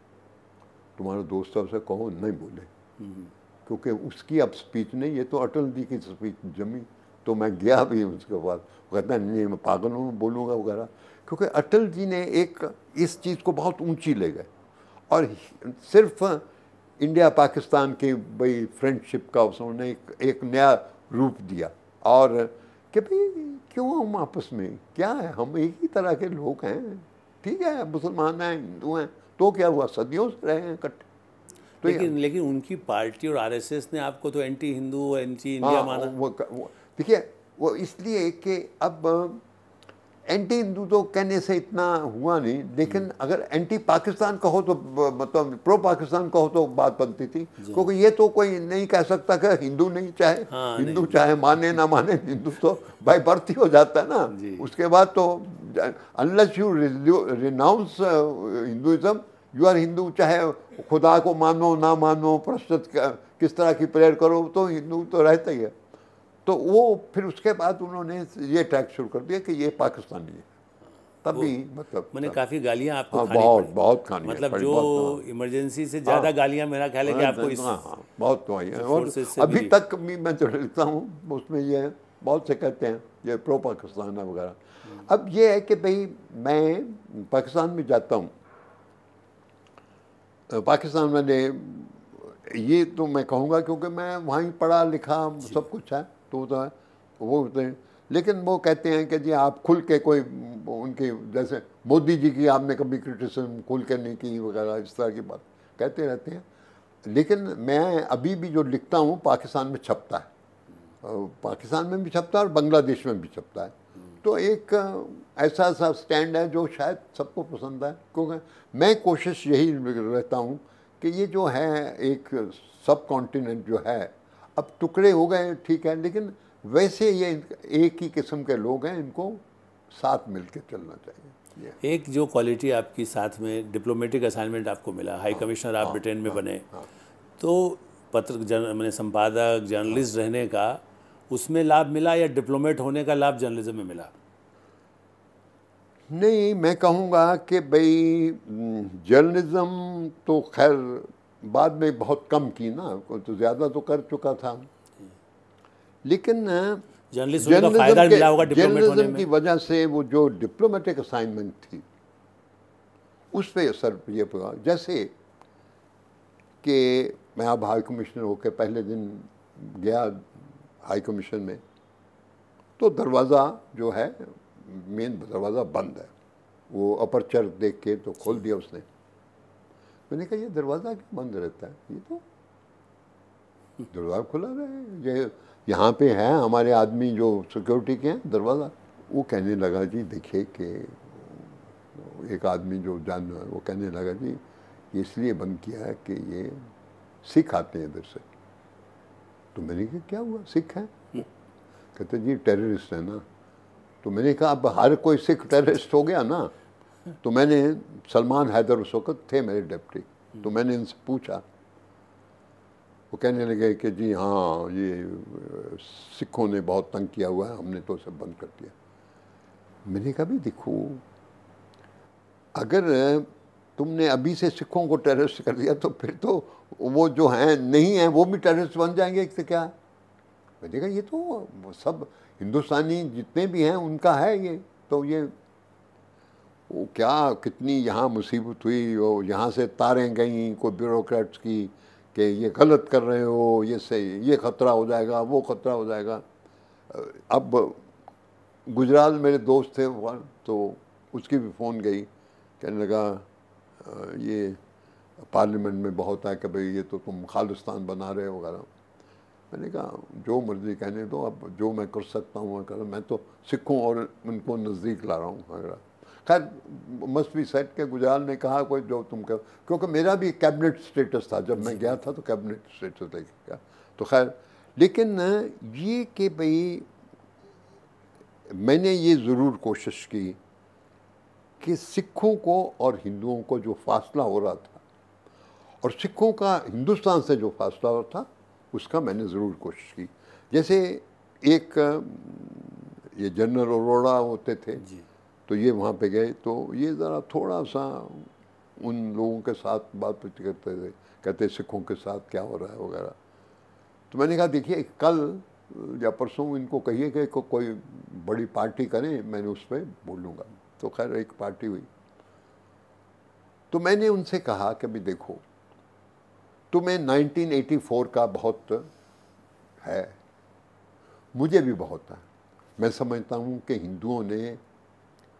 तुम्हारा दोस्त तो से कहो नहीं बोले क्योंकि उसकी अब स्पीच नहीं ये तो अटल जी की स्पीच जमी तो मैं गया भी उसके बाद कहता नहीं मैं पागल हूँ बोलूँगा वगैरह क्योंकि अटल जी ने एक इस चीज़ को बहुत ऊंची ले गए और सिर्फ इंडिया पाकिस्तान की भाई फ्रेंडशिप का उसने एक, एक नया रूप दिया और कि भाई क्यों हम आपस में क्या है हम एक ही तरह के लोग हैं ठीक है मुसलमान हैं हिंदू हैं तो क्या हुआ सदियों से रहे हैं इकट्ठे तो लेकिन लेकिन उनकी पार्टी और आरएसएस ने आपको तो एंटी हिंदू एंटी इंडिया हाँ, माना वो, वो वो इसलिए कि अब एंटी हिंदू तो कहने से इतना हुआ नहीं लेकिन हम्म। अगर एंटी पाकिस्तान कहो तो मतलब प्रो पाकिस्तान कहो तो बात बनती थी क्योंकि ये तो कोई नहीं कह सकता कि हिंदू नहीं चाहे हाँ, हिंदू चाहे माने ना माने हिंदू तो भाई भर्ती हो जाता है ना उसके बाद तो unless you renounce Hinduism you are Hindu चाहे खुदा को मानो ना मानो प्रस्तुत किस तरह की प्रेयर करो तो हिंदू तो रहता ही है तो वो फिर उसके बाद उन्होंने ये टैक्स शुरू कर दिया कि ये पाकिस्तानी है तभी मतलब मैंने काफ़ी गालियाँ आपको हाँ, बहुत बहुत खानी मतलब जो इमरजेंसी से ज़्यादा हाँ, गालियाँ मेरा ख्याल है कि हाँ, आपको हाँ, इस हाँ, बहुत खाई है और अभी तक मैं जो लिखता हूँ उसमें ये है बहुत से कहते हैं ये प्रो पाकिस्तान है वगैरह हम्म। अब ये है कि भाई मैं पाकिस्तान में जाता हूँ पाकिस्तान मैंने ये तो मैं कहूँगा क्योंकि मैं वहीं पढ़ा लिखा सब कुछ है तो वो होते तो हैं लेकिन वो कहते हैं कि जी आप खुल के कोई उनके जैसे मोदी जी की आपने कभी क्रिटिसिज्म खुल के नहीं की वगैरह इस तरह की बात कहते रहते हैं लेकिन मैं अभी भी जो लिखता हूँ पाकिस्तान में छपता है पाकिस्तान में भी छपता है और बांग्लादेश में भी छपता है तो एक ऐसा सा स्टैंड है जो शायद सबको पसंद है क्योंकि मैं कोशिश यही रहता हूँ कि ये जो है एक सब कॉन्टिनेंट जो है अब टुकड़े हो गए ठीक है लेकिन वैसे ये एक ही किस्म के लोग हैं इनको साथ मिल चलना चाहिए एक जो क्वालिटी आपकी साथ में डिप्लोमेटिक असाइनमेंट आपको मिला हाई कमिश्नर हाँ, आप ब्रिटेन में हाँ, बने हाँ। तो पत्र जन मैंने संपादक जर्नलिस्ट रहने का उसमें लाभ मिला या डिप्लोमेट होने का लाभ जर्नलिज्म में मिला नहीं मैं कहूँगा कि भाई जर्नलिज्म तो खैर बाद में बहुत कम की ना तो ज़्यादा तो कर चुका था लेकिन जर्नलिज्म की वजह से वो जो डिप्लोमेटिक असाइनमेंट थी उस पर असर ये पड़ा जैसे कि मैं अब हाई कमिश्नर होकर पहले दिन गया हाई कमीशन में तो दरवाज़ा जो है मेन दरवाज़ा बंद है वो अपर्चर देख के तो खोल दिया उसने मैंने कहा ये दरवाज़ा क्यों बंद रहता है ये तो दरवाज़ा खुला रहे ये यहाँ पे है हमारे आदमी जो सिक्योरिटी के हैं दरवाज़ा वो कहने लगा जी देखिए कि एक आदमी जो जानवर वो कहने लगा जी ये इसलिए बंद किया है कि ये सिख आते हैं इधर से तो मैंने कहा क्या हुआ सिख है कहते जी टेररिस्ट है ना तो मैंने कहा अब हर कोई सिख टेररिस्ट हो गया ना तो मैंने सलमान हैदर उस वक़्त थे मेरे डिप्टी तो मैंने इनसे पूछा वो कहने लगे कि जी हाँ ये सिखों ने बहुत तंग किया हुआ है हमने तो सब बंद कर दिया मैंने कहा भी देखो अगर तुमने अभी से सिखों को टेररिस्ट कर दिया तो फिर तो वो जो हैं नहीं हैं वो भी टेररिस्ट बन जाएंगे एक तो क्या मैंने कहा ये तो सब हिंदुस्तानी जितने भी हैं उनका है ये तो ये वो क्या कितनी यहाँ मुसीबत हुई वो यहाँ से तारें गई कोई ब्यूरोक्रेट्स की कि ये गलत कर रहे हो ये सही ये ख़तरा हो जाएगा वो ख़तरा हो जाएगा अब गुजरात मेरे दोस्त थे वहाँ तो उसकी भी फ़ोन गई कहने लगा ये पार्लियामेंट में बहुत है कि भाई ये तो तुम खालिस्तान बना रहे हो वगैरह मैंने कहा जो मर्ज़ी कहने दो अब जो मैं कर सकता हूँ मैं कर मैं तो सिखों और उनको नज़दीक ला रहा हूँ वगैरह खैर मस्ट भी सेट के गुजराल ने कहा कोई जो तुम कहो क्योंकि मेरा भी कैबिनेट स्टेटस था जब मैं गया था तो कैबिनेट स्टेटस ले गया तो खैर लेकिन ये कि भाई मैंने ये ज़रूर कोशिश की कि सिखों को और हिंदुओं को जो फासला हो रहा था और सिखों का हिंदुस्तान से जो फासला हो रहा था उसका मैंने ज़रूर कोशिश की जैसे एक ये जनरल अरोड़ा होते थे जी तो ये वहाँ पे गए तो ये ज़रा थोड़ा सा उन लोगों के साथ बात करते थे कहते सिखों के साथ क्या हो रहा है वगैरह तो मैंने कहा देखिए कल या परसों इनको कहिए कि को, कोई बड़ी पार्टी करें मैंने उस पर बोलूँगा तो खैर एक पार्टी हुई तो मैंने उनसे कहा कि भाई देखो तुम्हें तो 1984 का बहुत है मुझे भी बहुत है मैं समझता हूँ कि हिंदुओं ने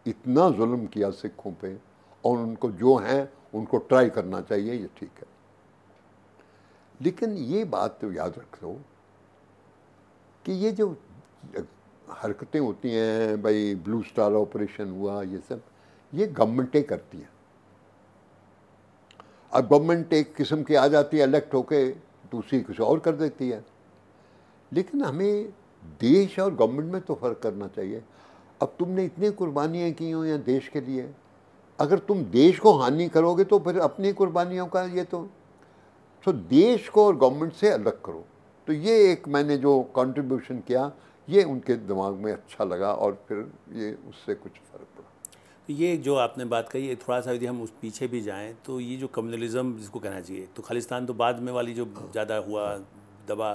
इतना जुल्म किया सिखों पे और उनको जो हैं उनको ट्राई करना चाहिए ये ठीक है लेकिन ये बात तो याद रख लो कि ये जो हरकतें होती हैं भाई ब्लू स्टार ऑपरेशन हुआ ये सब ये गवर्नमेंटें करती हैं अब गवर्नमेंट एक किस्म की आ जाती है इलेक्ट होके दूसरी कुछ और कर देती है लेकिन हमें देश और गवर्नमेंट में तो फ़र्क करना चाहिए अब तुमने इतनी कुर्बानियाँ की हो या देश के लिए अगर तुम देश को हानि करोगे तो फिर अपनी कुर्बानियों का ये तो सो तो देश को और गवर्नमेंट से अलग करो तो ये एक मैंने जो कंट्रीब्यूशन किया ये उनके दिमाग में अच्छा लगा और फिर ये उससे कुछ फ़र्क पड़ा तो ये जो आपने बात कही थोड़ा सा यदि हम उस पीछे भी जाएं तो ये जो कम्युनलिज्म जिसको कहना चाहिए तो खालिस्तान तो बाद में वाली जो हाँ। ज़्यादा हुआ दबा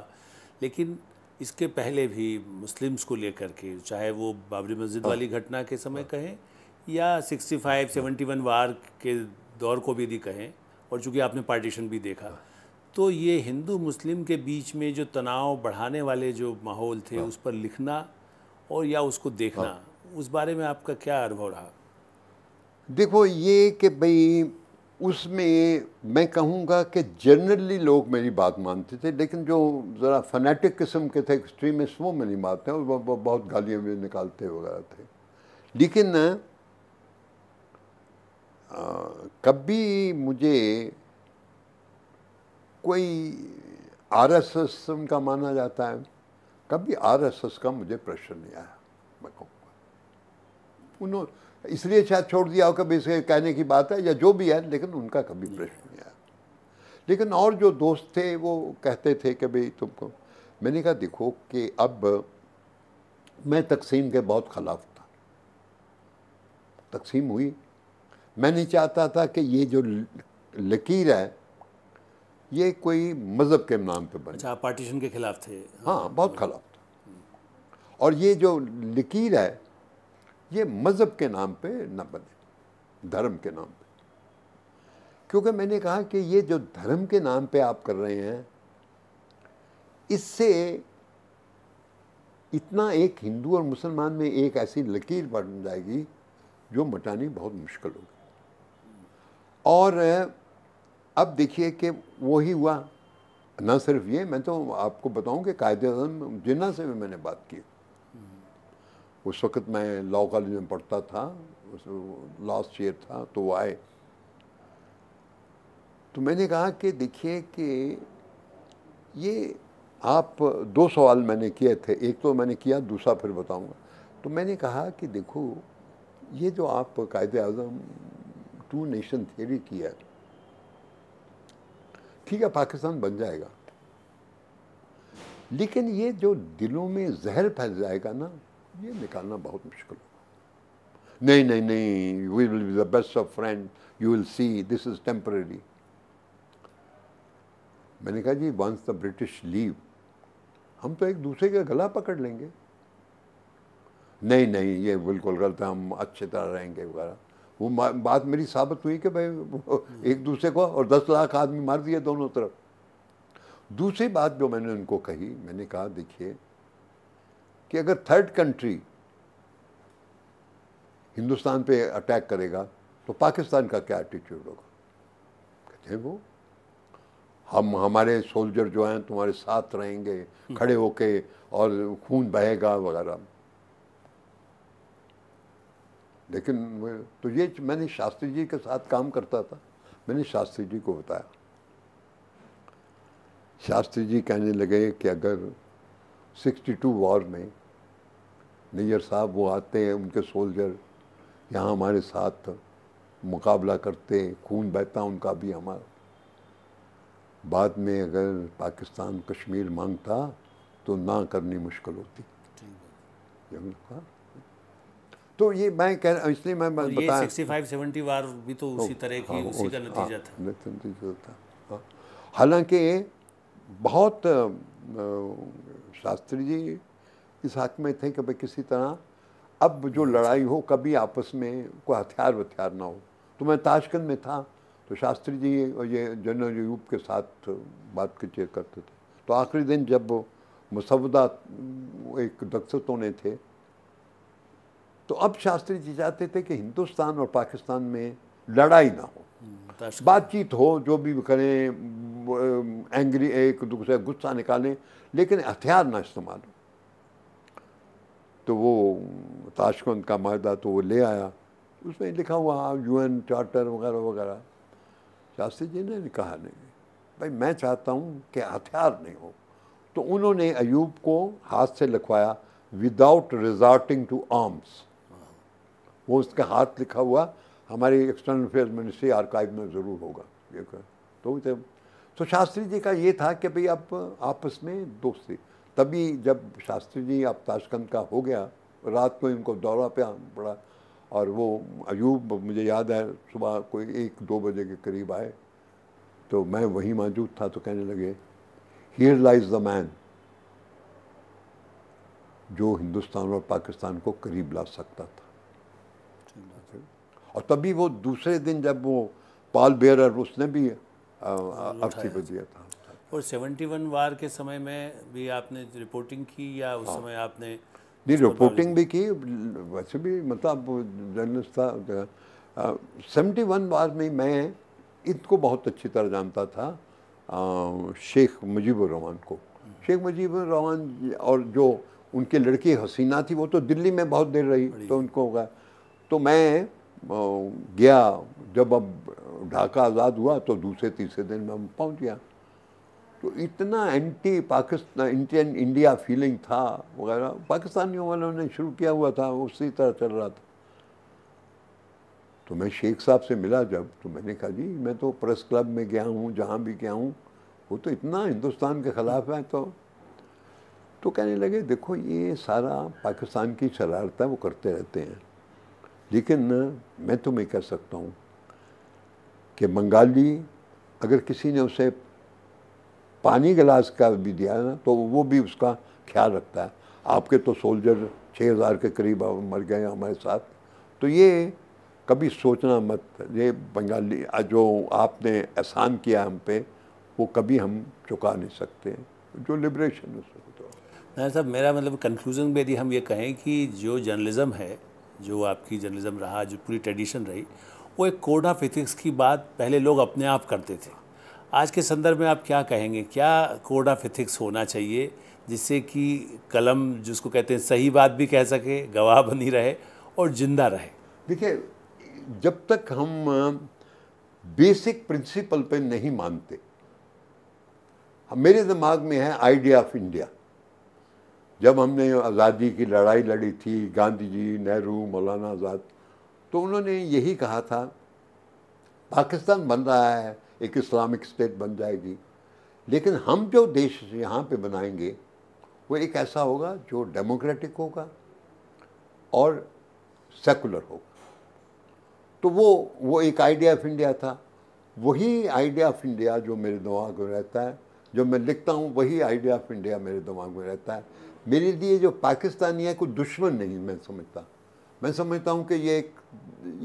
लेकिन इसके पहले भी मुस्लिम्स को लेकर के चाहे वो बाबरी मस्जिद वाली हाँ। घटना के समय हाँ। कहें या 65, 71 हाँ। वार के दौर को भी यदि कहें और चूँकि आपने पार्टीशन भी देखा तो ये हिंदू मुस्लिम के बीच में जो तनाव बढ़ाने वाले जो माहौल थे उस पर लिखना और या उसको देखना उस बारे में आपका क्या अनुभव रहा देखो ये कि भाई उसमें मैं कहूँगा कि जनरली लोग मेरी बात मानते थे लेकिन जो ज़रा फनेटिक किस्म के थे एक्सट्रीमिस्ट वो मेरी मानते हैं और वो बहुत गालियाँ भी निकालते वगैरह थे लेकिन आ, कभी मुझे कोई आर एस एस का माना जाता है कभी आर एस एस का मुझे प्रेशर नहीं आया मैं कहूँगा उन्होंने इसलिए शायद छोड़ दिया हो कभी इसके कहने की बात है या जो भी है लेकिन उनका कभी प्रश्न नहीं आया लेकिन और जो दोस्त थे वो कहते थे कि भाई तुमको मैंने कहा देखो कि अब मैं तकसीम के बहुत खिलाफ था तकसीम हुई मैं नहीं चाहता था कि ये जो लकीर है ये कोई मज़हब के नाम पे बने अच्छा पार्टीशन के खिलाफ थे हाँ बहुत हाँ। खिलाफ था और ये जो लकीर है ये मज़हब के नाम पे न बने धर्म के नाम पे क्योंकि मैंने कहा कि ये जो धर्म के नाम पे आप कर रहे हैं इससे इतना एक हिंदू और मुसलमान में एक ऐसी लकीर बन जाएगी जो मटानी बहुत मुश्किल होगी और अब देखिए कि वो ही हुआ ना सिर्फ ये मैं तो आपको बताऊं कि कायदे जिन्ना से भी मैंने बात की उस वक़्त मैं लॉ कॉलेज में पढ़ता था उस लास्ट ईयर था तो वो आए तो मैंने कहा कि देखिए कि ये आप दो सवाल मैंने किए थे एक तो मैंने किया दूसरा फिर बताऊंगा तो मैंने कहा कि देखो ये जो आप कायदे अजम टू नेशन थियरी की है ठीक है पाकिस्तान बन जाएगा लेकिन ये जो दिलों में जहर फैल जाएगा ना ये निकालना बहुत मुश्किल होगा नहीं नहीं नहीं we will be the best of friend you will see this is temporary मैंने कहा जी वंस द ब्रिटिश लीव हम तो एक दूसरे का गला पकड़ लेंगे नहीं नहीं ये बिल्कुल गलत है हम अच्छे तरह रहेंगे वगैरह वो बात मेरी साबित हुई कि भाई एक दूसरे को और दस लाख आदमी मार दिए दोनों तरफ दूसरी बात जो मैंने उनको कही मैंने कहा देखिए कि अगर थर्ड कंट्री हिंदुस्तान पे अटैक करेगा तो पाकिस्तान का क्या एटीट्यूड होगा कहते हैं वो हम हमारे सोल्जर जो हैं तुम्हारे साथ रहेंगे हम्म। खड़े होके और खून बहेगा वगैरह लेकिन तो ये मैंने शास्त्री जी के साथ काम करता था मैंने शास्त्री जी को बताया शास्त्री जी कहने लगे कि अगर 62 वॉर में नैयर साहब वो आते हैं उनके सोल्जर यहाँ हमारे साथ मुकाबला करते हैं खून बहता उनका भी हमारा बाद में अगर पाकिस्तान कश्मीर मांगता तो ना करनी मुश्किल होती तो ये मैं कह रहा इसलिए मैं बताया 65 70 भी तो उसी तरह की हाँ, उसी का नतीजा हाँ, था नतीजा था हाँ। हालांकि बहुत शास्त्री जी इस हक में थे कि भाई किसी तरह अब जो लड़ाई हो कभी आपस में कोई हथियार वथियार ना हो तो मैं ताशकंद में था तो शास्त्री जी और ये जनरल यूब के साथ बात की चेयर करते थे तो आखिरी दिन जब मुसवदा एक दक्षत होने थे तो अब शास्त्री जी चाहते थे कि हिंदुस्तान और पाकिस्तान में लड़ाई ना हो हम्म, बातचीत हो जो भी करें एंग्री एक दूसरे गुस्सा निकालें लेकिन हथियार ना इस्तेमाल हो तो वो ताशकंद का माह तो वो ले आया उसमें लिखा हुआ यू एन चार्टर वगैरह वगैरह शास्त्री जी ने कहा नहीं भाई मैं चाहता हूँ कि हथियार नहीं हो तो उन्होंने अयूब को हाथ से लिखवाया विदाउट रिजॉर्टिंग टू आर्म्स वो उसका हाथ लिखा हुआ हमारी एक्सटर्नल अफेयर मिनिस्ट्री आर्काइव में ज़रूर होगा ये तो तो शास्त्री जी का ये था कि भाई आप आपस में दोस्ती तभी जब शास्त्री जी अब ताशकंद का हो गया रात को इनको दौरा पे पड़ा और वो अयूब मुझे याद है सुबह कोई एक दो बजे के करीब आए तो मैं वहीं मौजूद था तो कहने लगे हियर लाइज द मैन जो हिंदुस्तान और पाकिस्तान को करीब ला सकता था और तभी वो दूसरे दिन जब वो पाल बेयर उसने भी अर्थी पर दिया था और 71 वार के समय में भी आपने रिपोर्टिंग की या उस हाँ। समय आपने नहीं रिपोर्टिंग भी की वैसे भी मतलब जर्नलिस्ट था सेवेंटी वन बार में मैं इनको बहुत अच्छी तरह जानता था आ, शेख मुजीबुर रहमान को शेख मुजीबुर रहमान और जो उनकी लड़की हसीना थी वो तो दिल्ली में बहुत देर रही तो उनको गया तो मैं गया जब अब ढाका आज़ाद हुआ तो दूसरे तीसरे दिन में पहुंच गया तो इतना anti Pakistan Indian India feeling था वगैरह पाकिस्तानियों वालों ने शुरू किया हुआ था उसी तरह चल रहा था तो मैं शेख साहब से मिला जब तो मैंने कहा जी मैं तो प्रेस क्लब में गया हूँ जहाँ भी गया हूँ वो तो इतना हिंदुस्तान के ख़िलाफ़ है तो तो कहने लगे देखो ये सारा पाकिस्तान की शरारत है वो करते रहते हैं लेकिन मैं तुम्हें कह सकता हूँ कि बंगाली अगर किसी ने उसे पानी गिलास का भी दिया है ना तो वो भी उसका ख्याल रखता है आपके तो सोल्जर छः हज़ार के करीब मर गए हमारे साथ तो ये कभी सोचना मत ये बंगाली जो आपने एहसान किया हम पे वो कभी हम चुका नहीं सकते जो लिब्रेशन उसको होता तो। साहब मेरा मतलब कंक्लूजन में यदि हम ये कहें कि जो जर्नलिज़म है जो आपकी जर्नलिज़म रहा जो पूरी ट्रेडिशन रही वो एक कोड ऑफ एथिक्स की बात पहले लोग अपने आप करते थे आज के संदर्भ में आप क्या कहेंगे क्या कोड ऑफ एथिक्स होना चाहिए जिससे कि कलम जिसको कहते हैं सही बात भी कह सके गवाह बनी रहे और जिंदा रहे देखिए जब तक हम बेसिक प्रिंसिपल पे नहीं मानते मेरे दिमाग में है आइडिया ऑफ इंडिया जब हमने आज़ादी की लड़ाई लड़ी थी गांधी जी नेहरू मौलाना आज़ाद तो उन्होंने यही कहा था पाकिस्तान बन रहा है एक इस्लामिक स्टेट बन जाएगी लेकिन हम जो देश यहाँ पे बनाएंगे वो एक ऐसा होगा जो डेमोक्रेटिक होगा और सेकुलर होगा तो वो वो एक आइडिया ऑफ इंडिया था वही आइडिया ऑफ इंडिया जो मेरे दिमाग में रहता है जो मैं लिखता हूँ वही आइडिया ऑफ इंडिया मेरे दिमाग में रहता है मेरे लिए जो पाकिस्तानी है कोई दुश्मन नहीं मैं समझता मैं समझता हूँ कि ये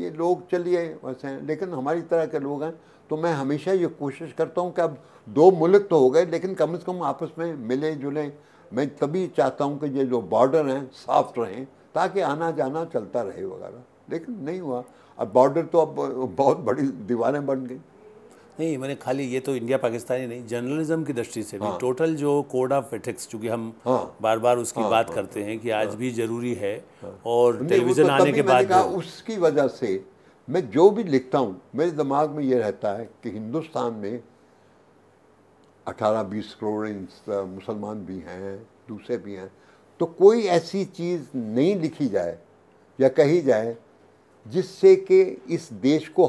ये लोग चलिए वैसे हैं लेकिन हमारी तरह के लोग हैं तो मैं हमेशा ये कोशिश करता हूँ कि अब दो मुल्क तो हो गए लेकिन कम से कम आपस में मिले जुले मैं तभी चाहता हूँ कि ये जो बॉर्डर हैं साफ रहें ताकि आना जाना चलता रहे वगैरह लेकिन नहीं हुआ अब बॉर्डर तो अब बहुत बड़ी दीवारें बन गई नहीं मैंने खाली ये तो इंडिया पाकिस्तान ही नहीं जर्नलिज्म की दृष्टि से भी टोटल हाँ। जो कोड ऑफ एथिक्स चूंकि हम हाँ। बार बार उसकी हाँ, बात करते हैं कि आज भी जरूरी है और टेलीविजन तो आने के बाद उसकी वजह से मैं जो भी लिखता हूँ मेरे दिमाग में ये रहता है कि हिंदुस्तान में 18-20 करोड़ मुसलमान भी हैं दूसरे भी हैं तो कोई ऐसी चीज़ नहीं लिखी जाए या कही जाए जिससे कि इस देश को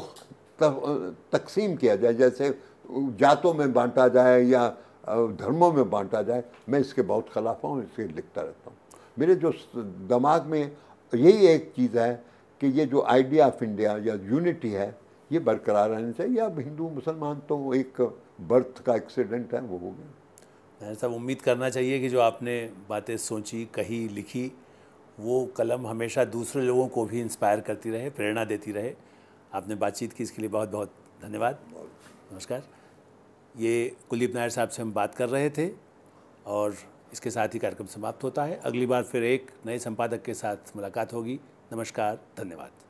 मतलब, तकसीम किया जाए जैसे जातों में बांटा जाए या धर्मों में बांटा जाए मैं इसके बहुत खिलाफ हूँ इसके लिखता रहता हूँ मेरे जो दिमाग में यही एक चीज़ है कि ये जो आइडिया ऑफ इंडिया या यूनिटी है ये बरकरार रहनी चाहिए अब हिंदू मुसलमान तो एक बर्थ का एक्सीडेंट है वो हो गया सब उम्मीद करना चाहिए कि जो आपने बातें सोची कही लिखी वो कलम हमेशा दूसरे लोगों को भी इंस्पायर करती रहे प्रेरणा देती रहे आपने बातचीत की इसके लिए बहुत बहुत धन्यवाद नमस्कार ये कुलदीप नायर साहब से हम बात कर रहे थे और इसके साथ ही कार्यक्रम समाप्त होता है अगली बार फिर एक नए संपादक के साथ मुलाकात होगी नमस्कार धन्यवाद